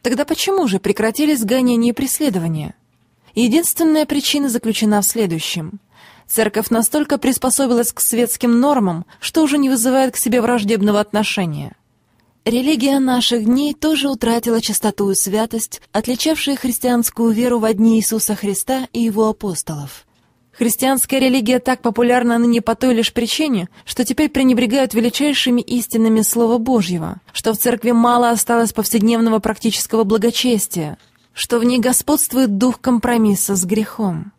S2: Тогда почему же прекратились гонения и преследования? Единственная причина заключена в следующем. Церковь настолько приспособилась к светским нормам, что уже не вызывает к себе враждебного отношения. Религия наших дней тоже утратила чистоту и святость, отличавшие христианскую веру в одни Иисуса Христа и его апостолов. Христианская религия так популярна ныне по той лишь причине, что теперь пренебрегают величайшими истинами Слова Божьего, что в церкви мало осталось повседневного практического благочестия, что в ней господствует дух компромисса с грехом.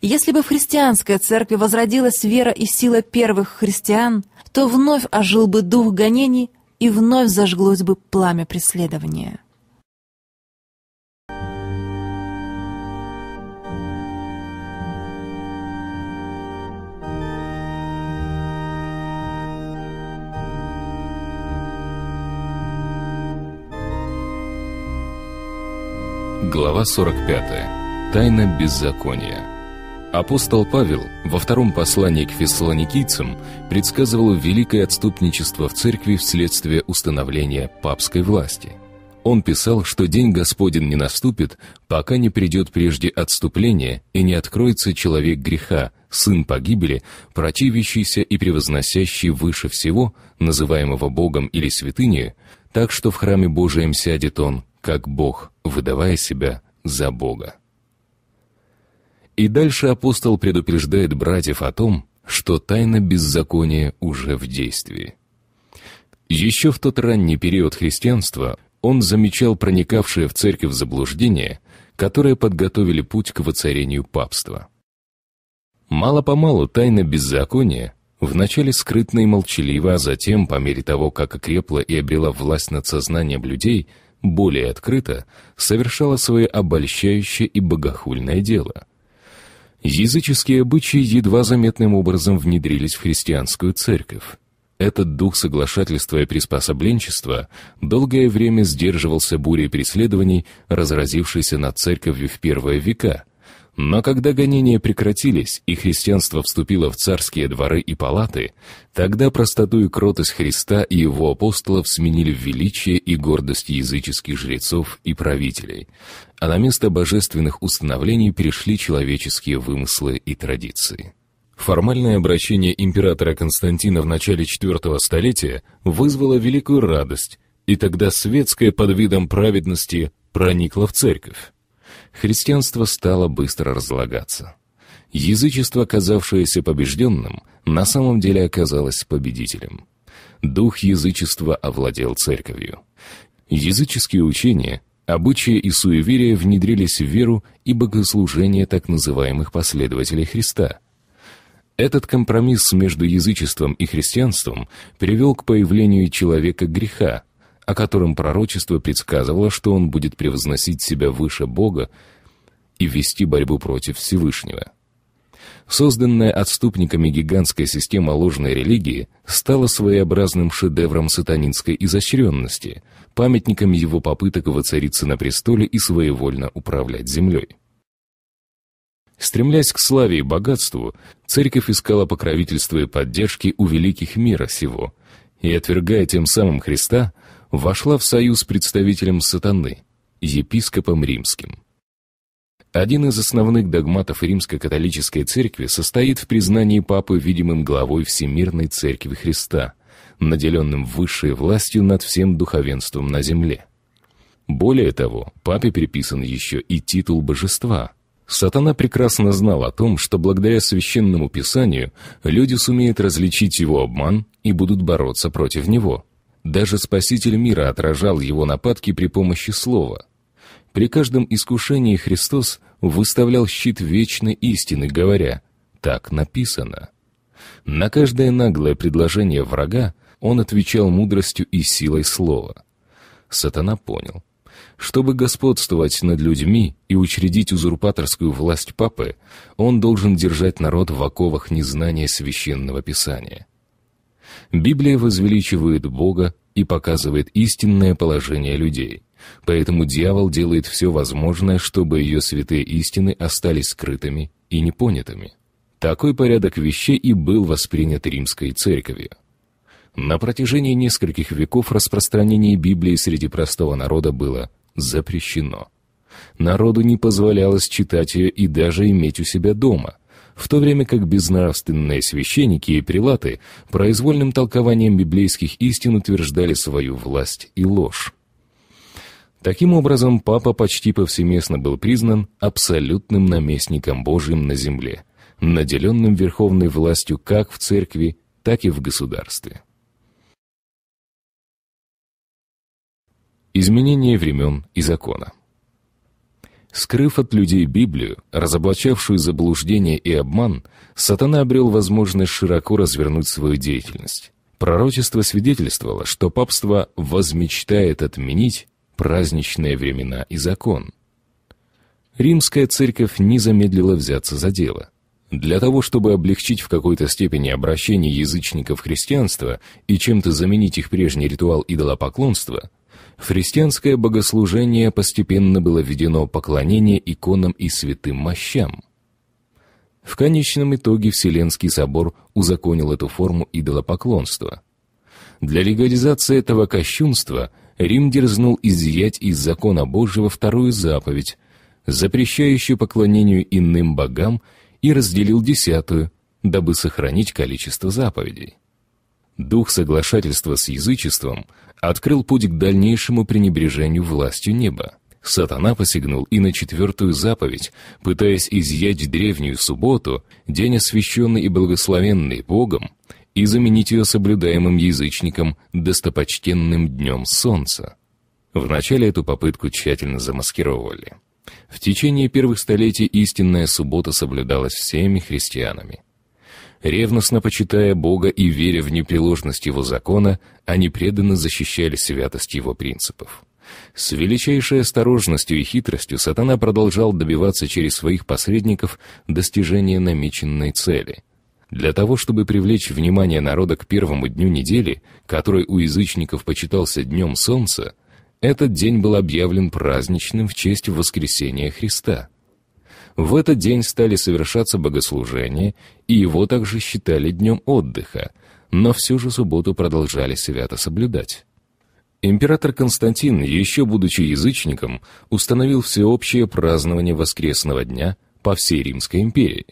S2: Если бы в христианской церкви возродилась вера и сила первых христиан, то вновь ожил бы дух гонений и вновь зажглось бы пламя преследования.
S1: Глава 45. Тайна беззакония. Апостол Павел во втором послании к фессалоникийцам предсказывал великое отступничество в церкви вследствие установления папской власти. Он писал, что день Господень не наступит, пока не придет прежде отступление и не откроется человек греха, сын погибели, противящийся и превозносящий выше всего, называемого Богом или святыней, так что в храме Божием сядет он, как Бог, выдавая себя за Бога. И дальше апостол предупреждает братьев о том, что тайна беззакония уже в действии. Еще в тот ранний период христианства он замечал проникавшее в церковь заблуждение, которое подготовили путь к воцарению папства. Мало-помалу тайна беззакония, вначале скрытно и молчаливо, а затем, по мере того, как окрепла и обрела власть над сознанием людей, более открыто совершала свое обольщающее и богохульное дело — Языческие обычаи едва заметным образом внедрились в христианскую церковь. Этот дух соглашательства и приспособленчества долгое время сдерживался бурей преследований, разразившейся над церковью в первые века – но когда гонения прекратились и христианство вступило в царские дворы и палаты, тогда простоту и кротость Христа и его апостолов сменили величие и гордость языческих жрецов и правителей, а на место божественных установлений перешли человеческие вымыслы и традиции. Формальное обращение императора Константина в начале IV столетия вызвало великую радость, и тогда светское под видом праведности проникло в церковь христианство стало быстро разлагаться. Язычество, казавшееся побежденным, на самом деле оказалось победителем. Дух язычества овладел церковью. Языческие учения, обычаи и суеверия внедрились в веру и богослужение так называемых последователей Христа. Этот компромисс между язычеством и христианством привел к появлению человека греха, о котором пророчество предсказывало, что он будет превозносить себя выше Бога и вести борьбу против Всевышнего. Созданная отступниками гигантская система ложной религии стала своеобразным шедевром сатанинской изощренности, памятником его попыток воцариться на престоле и своевольно управлять землей. Стремлясь к славе и богатству, церковь искала покровительства и поддержки у великих мира сего, и, отвергая тем самым Христа, вошла в союз с представителем сатаны, епископом римским. Один из основных догматов римско-католической церкви состоит в признании папы видимым главой Всемирной Церкви Христа, наделенным высшей властью над всем духовенством на земле. Более того, папе приписан еще и титул божества. Сатана прекрасно знал о том, что благодаря священному писанию люди сумеют различить его обман и будут бороться против него – даже Спаситель мира отражал его нападки при помощи слова. При каждом искушении Христос выставлял щит вечной истины, говоря «так написано». На каждое наглое предложение врага он отвечал мудростью и силой слова. Сатана понял. Чтобы господствовать над людьми и учредить узурпаторскую власть папы, он должен держать народ в оковах незнания священного писания. Библия возвеличивает Бога и показывает истинное положение людей. Поэтому дьявол делает все возможное, чтобы ее святые истины остались скрытыми и непонятыми. Такой порядок вещей и был воспринят римской церковью. На протяжении нескольких веков распространение Библии среди простого народа было запрещено. Народу не позволялось читать ее и даже иметь у себя дома в то время как безнравственные священники и прилаты произвольным толкованием библейских истин утверждали свою власть и ложь. Таким образом, папа почти повсеместно был признан абсолютным наместником Божьим на земле, наделенным верховной властью как в церкви, так и в государстве. Изменение времен и закона Скрыв от людей Библию, разоблачавшую заблуждение и обман, сатана обрел возможность широко развернуть свою деятельность. Пророчество свидетельствовало, что папство возмечтает отменить праздничные времена и закон. Римская церковь не замедлила взяться за дело. Для того, чтобы облегчить в какой-то степени обращение язычников христианства и чем-то заменить их прежний ритуал идолопоклонства, в христианское богослужение постепенно было введено поклонение иконам и святым мощам. В конечном итоге Вселенский собор узаконил эту форму идолопоклонства. Для легализации этого кощунства Рим дерзнул изъять из закона Божьего вторую заповедь, запрещающую поклонению иным богам, и разделил десятую, дабы сохранить количество заповедей. Дух соглашательства с язычеством открыл путь к дальнейшему пренебрежению властью неба. Сатана посягнул и на четвертую заповедь, пытаясь изъять древнюю субботу, день освященный и благословенный Богом, и заменить ее соблюдаемым язычником достопочтенным днем солнца. Вначале эту попытку тщательно замаскировали. В течение первых столетий истинная суббота соблюдалась всеми христианами. Ревностно почитая Бога и веря в непреложность Его закона, они преданно защищали святость Его принципов. С величайшей осторожностью и хитростью сатана продолжал добиваться через своих посредников достижения намеченной цели. Для того, чтобы привлечь внимание народа к первому дню недели, который у язычников почитался Днем Солнца, этот день был объявлен праздничным в честь воскресения Христа – в этот день стали совершаться богослужения, и его также считали днем отдыха, но всю же субботу продолжали свято соблюдать. Император Константин, еще будучи язычником, установил всеобщее празднование воскресного дня по всей Римской империи.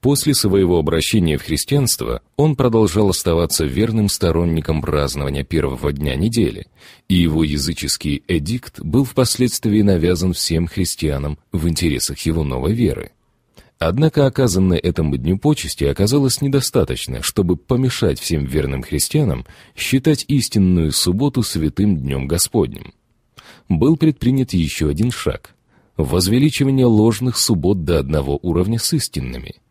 S1: После своего обращения в христианство он продолжал оставаться верным сторонником празднования первого дня недели, и его языческий эдикт был впоследствии навязан всем христианам в интересах его новой веры. Однако оказанной этому дню почести оказалось недостаточно, чтобы помешать всем верным христианам считать истинную субботу святым днем Господним. Был предпринят еще один шаг – возвеличивание ложных суббот до одного уровня с истинными –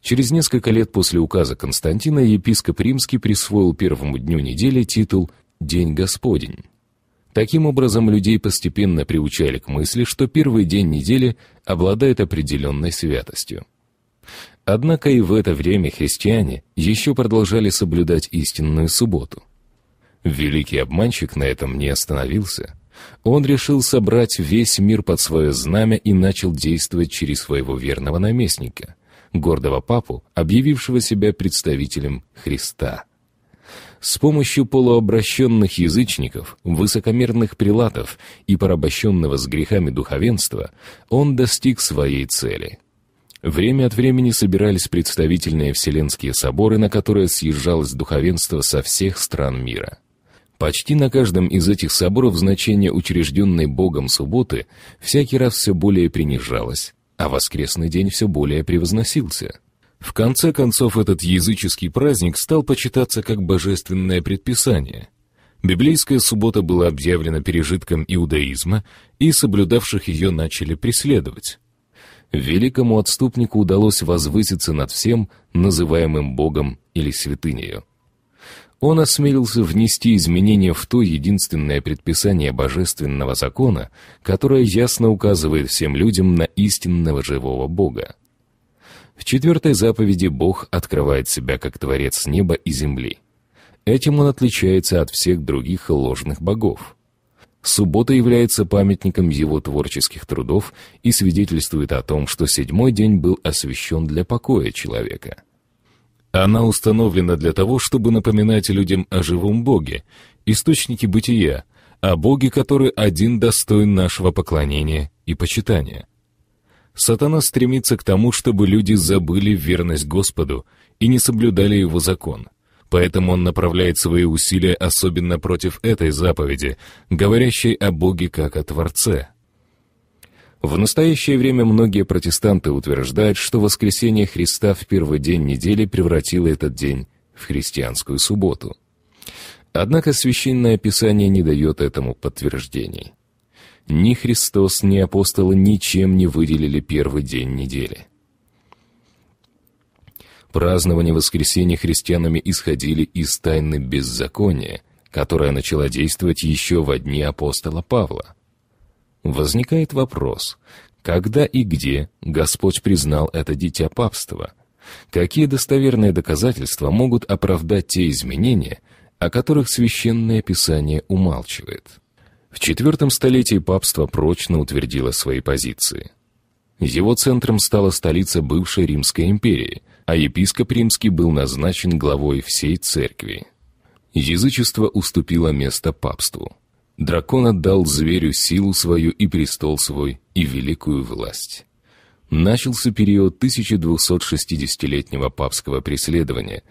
S1: Через несколько лет после указа Константина епископ Римский присвоил первому дню недели титул «День Господень». Таким образом, людей постепенно приучали к мысли, что первый день недели обладает определенной святостью. Однако и в это время христиане еще продолжали соблюдать истинную субботу. Великий обманщик на этом не остановился. Он решил собрать весь мир под свое знамя и начал действовать через своего верного наместника – гордого папу, объявившего себя представителем Христа. С помощью полуобращенных язычников, высокомерных прилатов и порабощенного с грехами духовенства он достиг своей цели. Время от времени собирались представительные вселенские соборы, на которые съезжалось духовенство со всех стран мира. Почти на каждом из этих соборов значение учрежденной Богом субботы всякий раз все более принижалось, а воскресный день все более превозносился. В конце концов, этот языческий праздник стал почитаться как божественное предписание. Библейская суббота была объявлена пережитком иудаизма, и соблюдавших ее начали преследовать. Великому отступнику удалось возвыситься над всем, называемым Богом или святынею он осмелился внести изменения в то единственное предписание божественного закона, которое ясно указывает всем людям на истинного живого Бога. В четвертой заповеди Бог открывает себя как Творец неба и земли. Этим он отличается от всех других ложных богов. Суббота является памятником его творческих трудов и свидетельствует о том, что седьмой день был освящен для покоя человека – она установлена для того, чтобы напоминать людям о живом Боге, источнике бытия, о Боге, который один достоин нашего поклонения и почитания. Сатана стремится к тому, чтобы люди забыли верность Господу и не соблюдали его закон. Поэтому он направляет свои усилия особенно против этой заповеди, говорящей о Боге как о Творце. В настоящее время многие протестанты утверждают, что воскресение Христа в первый день недели превратило этот день в христианскую субботу. Однако Священное Писание не дает этому подтверждений. Ни Христос, ни апостолы ничем не выделили первый день недели. Празднование воскресения христианами исходили из тайны беззакония, которая начала действовать еще во дни апостола Павла – Возникает вопрос, когда и где Господь признал это дитя папства? Какие достоверные доказательства могут оправдать те изменения, о которых Священное Писание умалчивает? В четвертом столетии папство прочно утвердило свои позиции. Его центром стала столица бывшей Римской империи, а епископ римский был назначен главой всей церкви. Язычество уступило место папству – Дракон отдал зверю силу свою и престол свой, и великую власть. Начался период 1260-летнего папского преследования,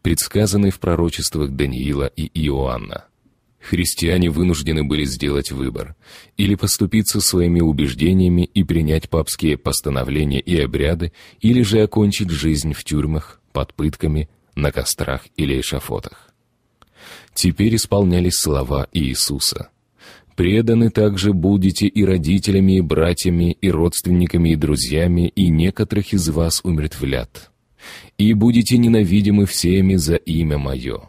S1: предсказанный в пророчествах Даниила и Иоанна. Христиане вынуждены были сделать выбор – или поступиться своими убеждениями и принять папские постановления и обряды, или же окончить жизнь в тюрьмах, под пытками, на кострах или эшафотах. Теперь исполнялись слова Иисуса – Преданы также будете и родителями, и братьями, и родственниками, и друзьями, и некоторых из вас умертвлят. И будете ненавидимы всеми за имя Мое».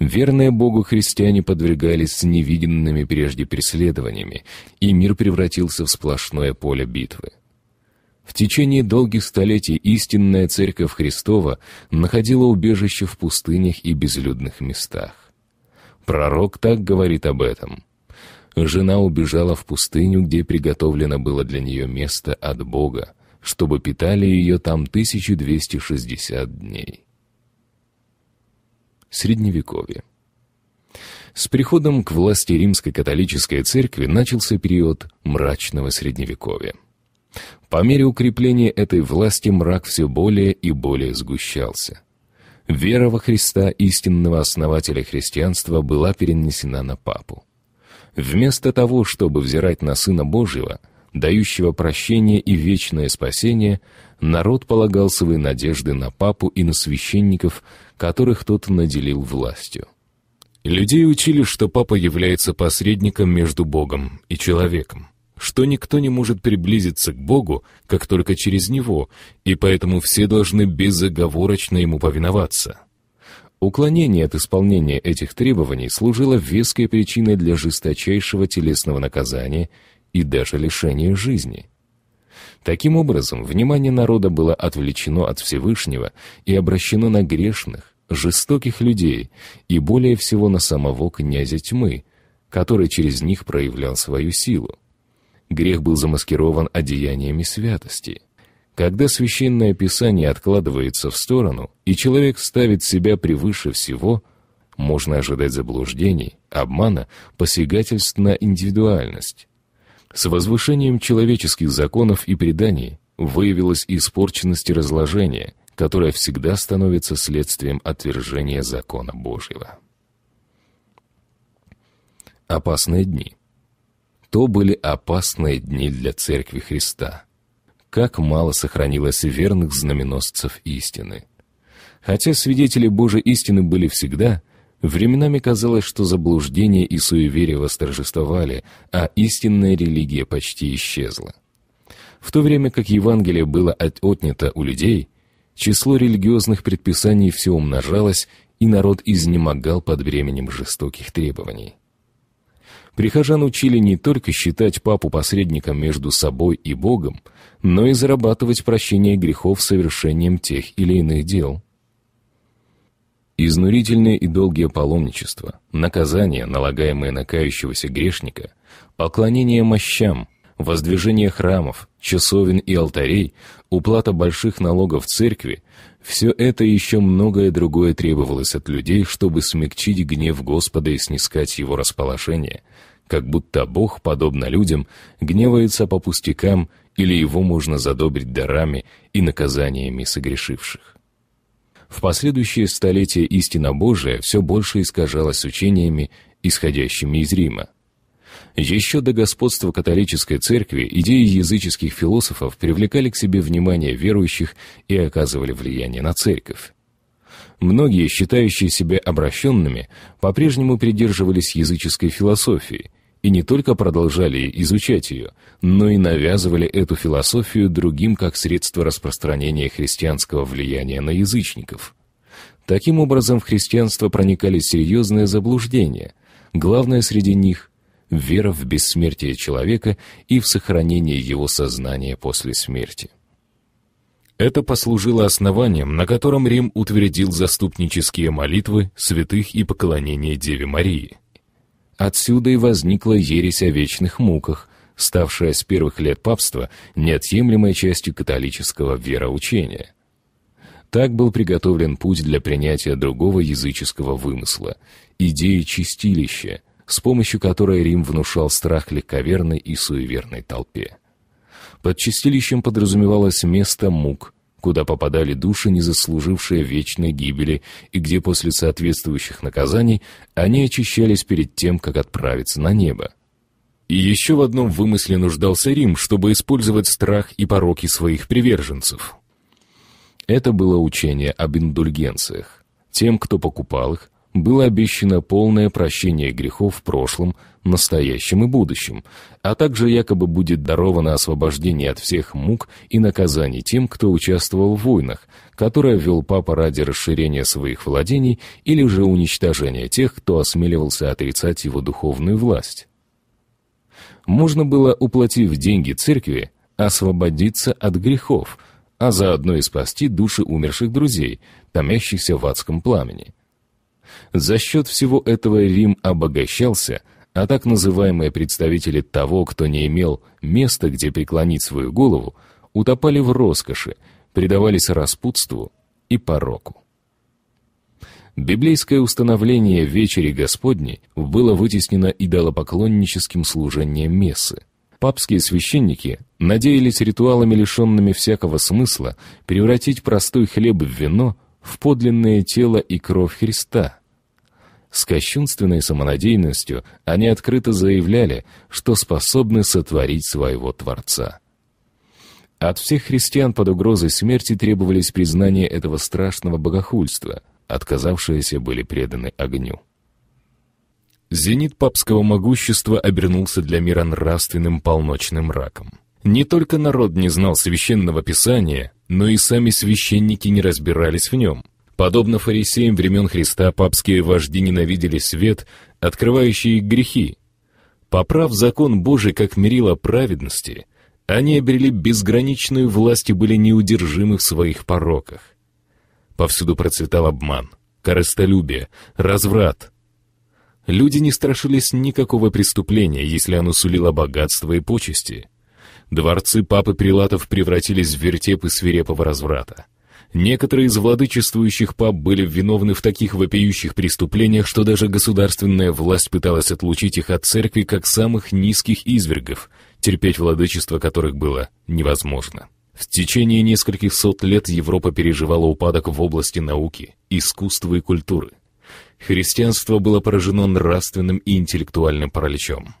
S1: Верные Богу христиане подвергались невиданными прежде преследованиями, и мир превратился в сплошное поле битвы. В течение долгих столетий истинная Церковь Христова находила убежище в пустынях и безлюдных местах. Пророк так говорит об этом. Жена убежала в пустыню, где приготовлено было для нее место от Бога, чтобы питали ее там 1260 дней. Средневековье. С приходом к власти Римской католической церкви начался период мрачного Средневековья. По мере укрепления этой власти мрак все более и более сгущался. Вера во Христа, истинного основателя христианства, была перенесена на папу. Вместо того, чтобы взирать на Сына Божьего, дающего прощение и вечное спасение, народ полагал свои надежды на папу и на священников, которых тот наделил властью. Людей учили, что папа является посредником между Богом и человеком что никто не может приблизиться к Богу, как только через Него, и поэтому все должны безоговорочно Ему повиноваться. Уклонение от исполнения этих требований служило веской причиной для жесточайшего телесного наказания и даже лишения жизни. Таким образом, внимание народа было отвлечено от Всевышнего и обращено на грешных, жестоких людей и более всего на самого князя тьмы, который через них проявлял свою силу грех был замаскирован одеяниями святости. Когда священное писание откладывается в сторону, и человек ставит себя превыше всего, можно ожидать заблуждений, обмана, посягательств на индивидуальность. С возвышением человеческих законов и преданий выявилась испорченность и разложение, которое всегда становится следствием отвержения закона Божьего. Опасные дни – то были опасные дни для Церкви Христа. Как мало сохранилось верных знаменосцев истины. Хотя свидетели Божьей истины были всегда, временами казалось, что заблуждение и суеверие восторжествовали, а истинная религия почти исчезла. В то время как Евангелие было отнято у людей, число религиозных предписаний все умножалось, и народ изнемогал под бременем жестоких требований. Прихожан учили не только считать папу посредником между собой и Богом, но и зарабатывать прощение грехов совершением тех или иных дел. Изнурительные и долгие паломничества, наказания, налагаемые на кающегося грешника, поклонение мощам, воздвижение храмов, часовен и алтарей, уплата больших налогов церкви все это еще многое другое требовалось от людей, чтобы смягчить гнев Господа и снискать его расположение, как будто Бог, подобно людям, гневается по пустякам или его можно задобрить дарами и наказаниями согрешивших. В последующие столетия истина Божия все больше искажалась учениями, исходящими из Рима. Еще до господства католической церкви идеи языческих философов привлекали к себе внимание верующих и оказывали влияние на церковь. Многие, считающие себя обращенными, по-прежнему придерживались языческой философии и не только продолжали изучать ее, но и навязывали эту философию другим как средство распространения христианского влияния на язычников. Таким образом, в христианство проникали серьезные заблуждения, главное среди них вера в бессмертие человека и в сохранение его сознания после смерти. Это послужило основанием, на котором Рим утвердил заступнические молитвы святых и поклонение Деве Марии. Отсюда и возникла ересь о вечных муках, ставшая с первых лет папства неотъемлемой частью католического вероучения. Так был приготовлен путь для принятия другого языческого вымысла — идеи чистилища — с помощью которой Рим внушал страх легковерной и суеверной толпе. Под чистилищем подразумевалось место мук, куда попадали души, не заслужившие вечной гибели, и где после соответствующих наказаний они очищались перед тем, как отправиться на небо. И еще в одном вымысле нуждался Рим, чтобы использовать страх и пороки своих приверженцев. Это было учение об индульгенциях. Тем, кто покупал их, было обещано полное прощение грехов в прошлом, настоящем и будущем, а также якобы будет даровано освобождение от всех мук и наказаний тем, кто участвовал в войнах, которые вел папа ради расширения своих владений или же уничтожения тех, кто осмеливался отрицать его духовную власть. Можно было, уплатив деньги церкви, освободиться от грехов, а заодно и спасти души умерших друзей, томящихся в адском пламени – за счет всего этого Рим обогащался, а так называемые представители того, кто не имел места, где преклонить свою голову, утопали в роскоши, предавались распутству и пороку. Библейское установление вечери Господней было вытеснено идолопоклонническим служением мессы. Папские священники надеялись ритуалами, лишенными всякого смысла, превратить простой хлеб в вино – в подлинное тело и кровь Христа. С кощунственной самонадеянностью они открыто заявляли, что способны сотворить своего Творца. От всех христиан под угрозой смерти требовались признания этого страшного богохульства, отказавшиеся были преданы огню. Зенит папского могущества обернулся для мира нравственным полночным раком. Не только народ не знал священного писания, но и сами священники не разбирались в нем. Подобно фарисеям времен Христа, папские вожди ненавидели свет, открывающий их грехи. Поправ закон Божий как мерило праведности, они обрели безграничную власть и были неудержимы в своих пороках. Повсюду процветал обман, корыстолюбие, разврат. Люди не страшились никакого преступления, если оно сулило богатство и почести — Дворцы папы Прилатов превратились в вертепы свирепого разврата. Некоторые из владычествующих пап были виновны в таких вопиющих преступлениях, что даже государственная власть пыталась отлучить их от церкви как самых низких извергов, терпеть владычество которых было невозможно. В течение нескольких сот лет Европа переживала упадок в области науки, искусства и культуры. Христианство было поражено нравственным и интеллектуальным параличом.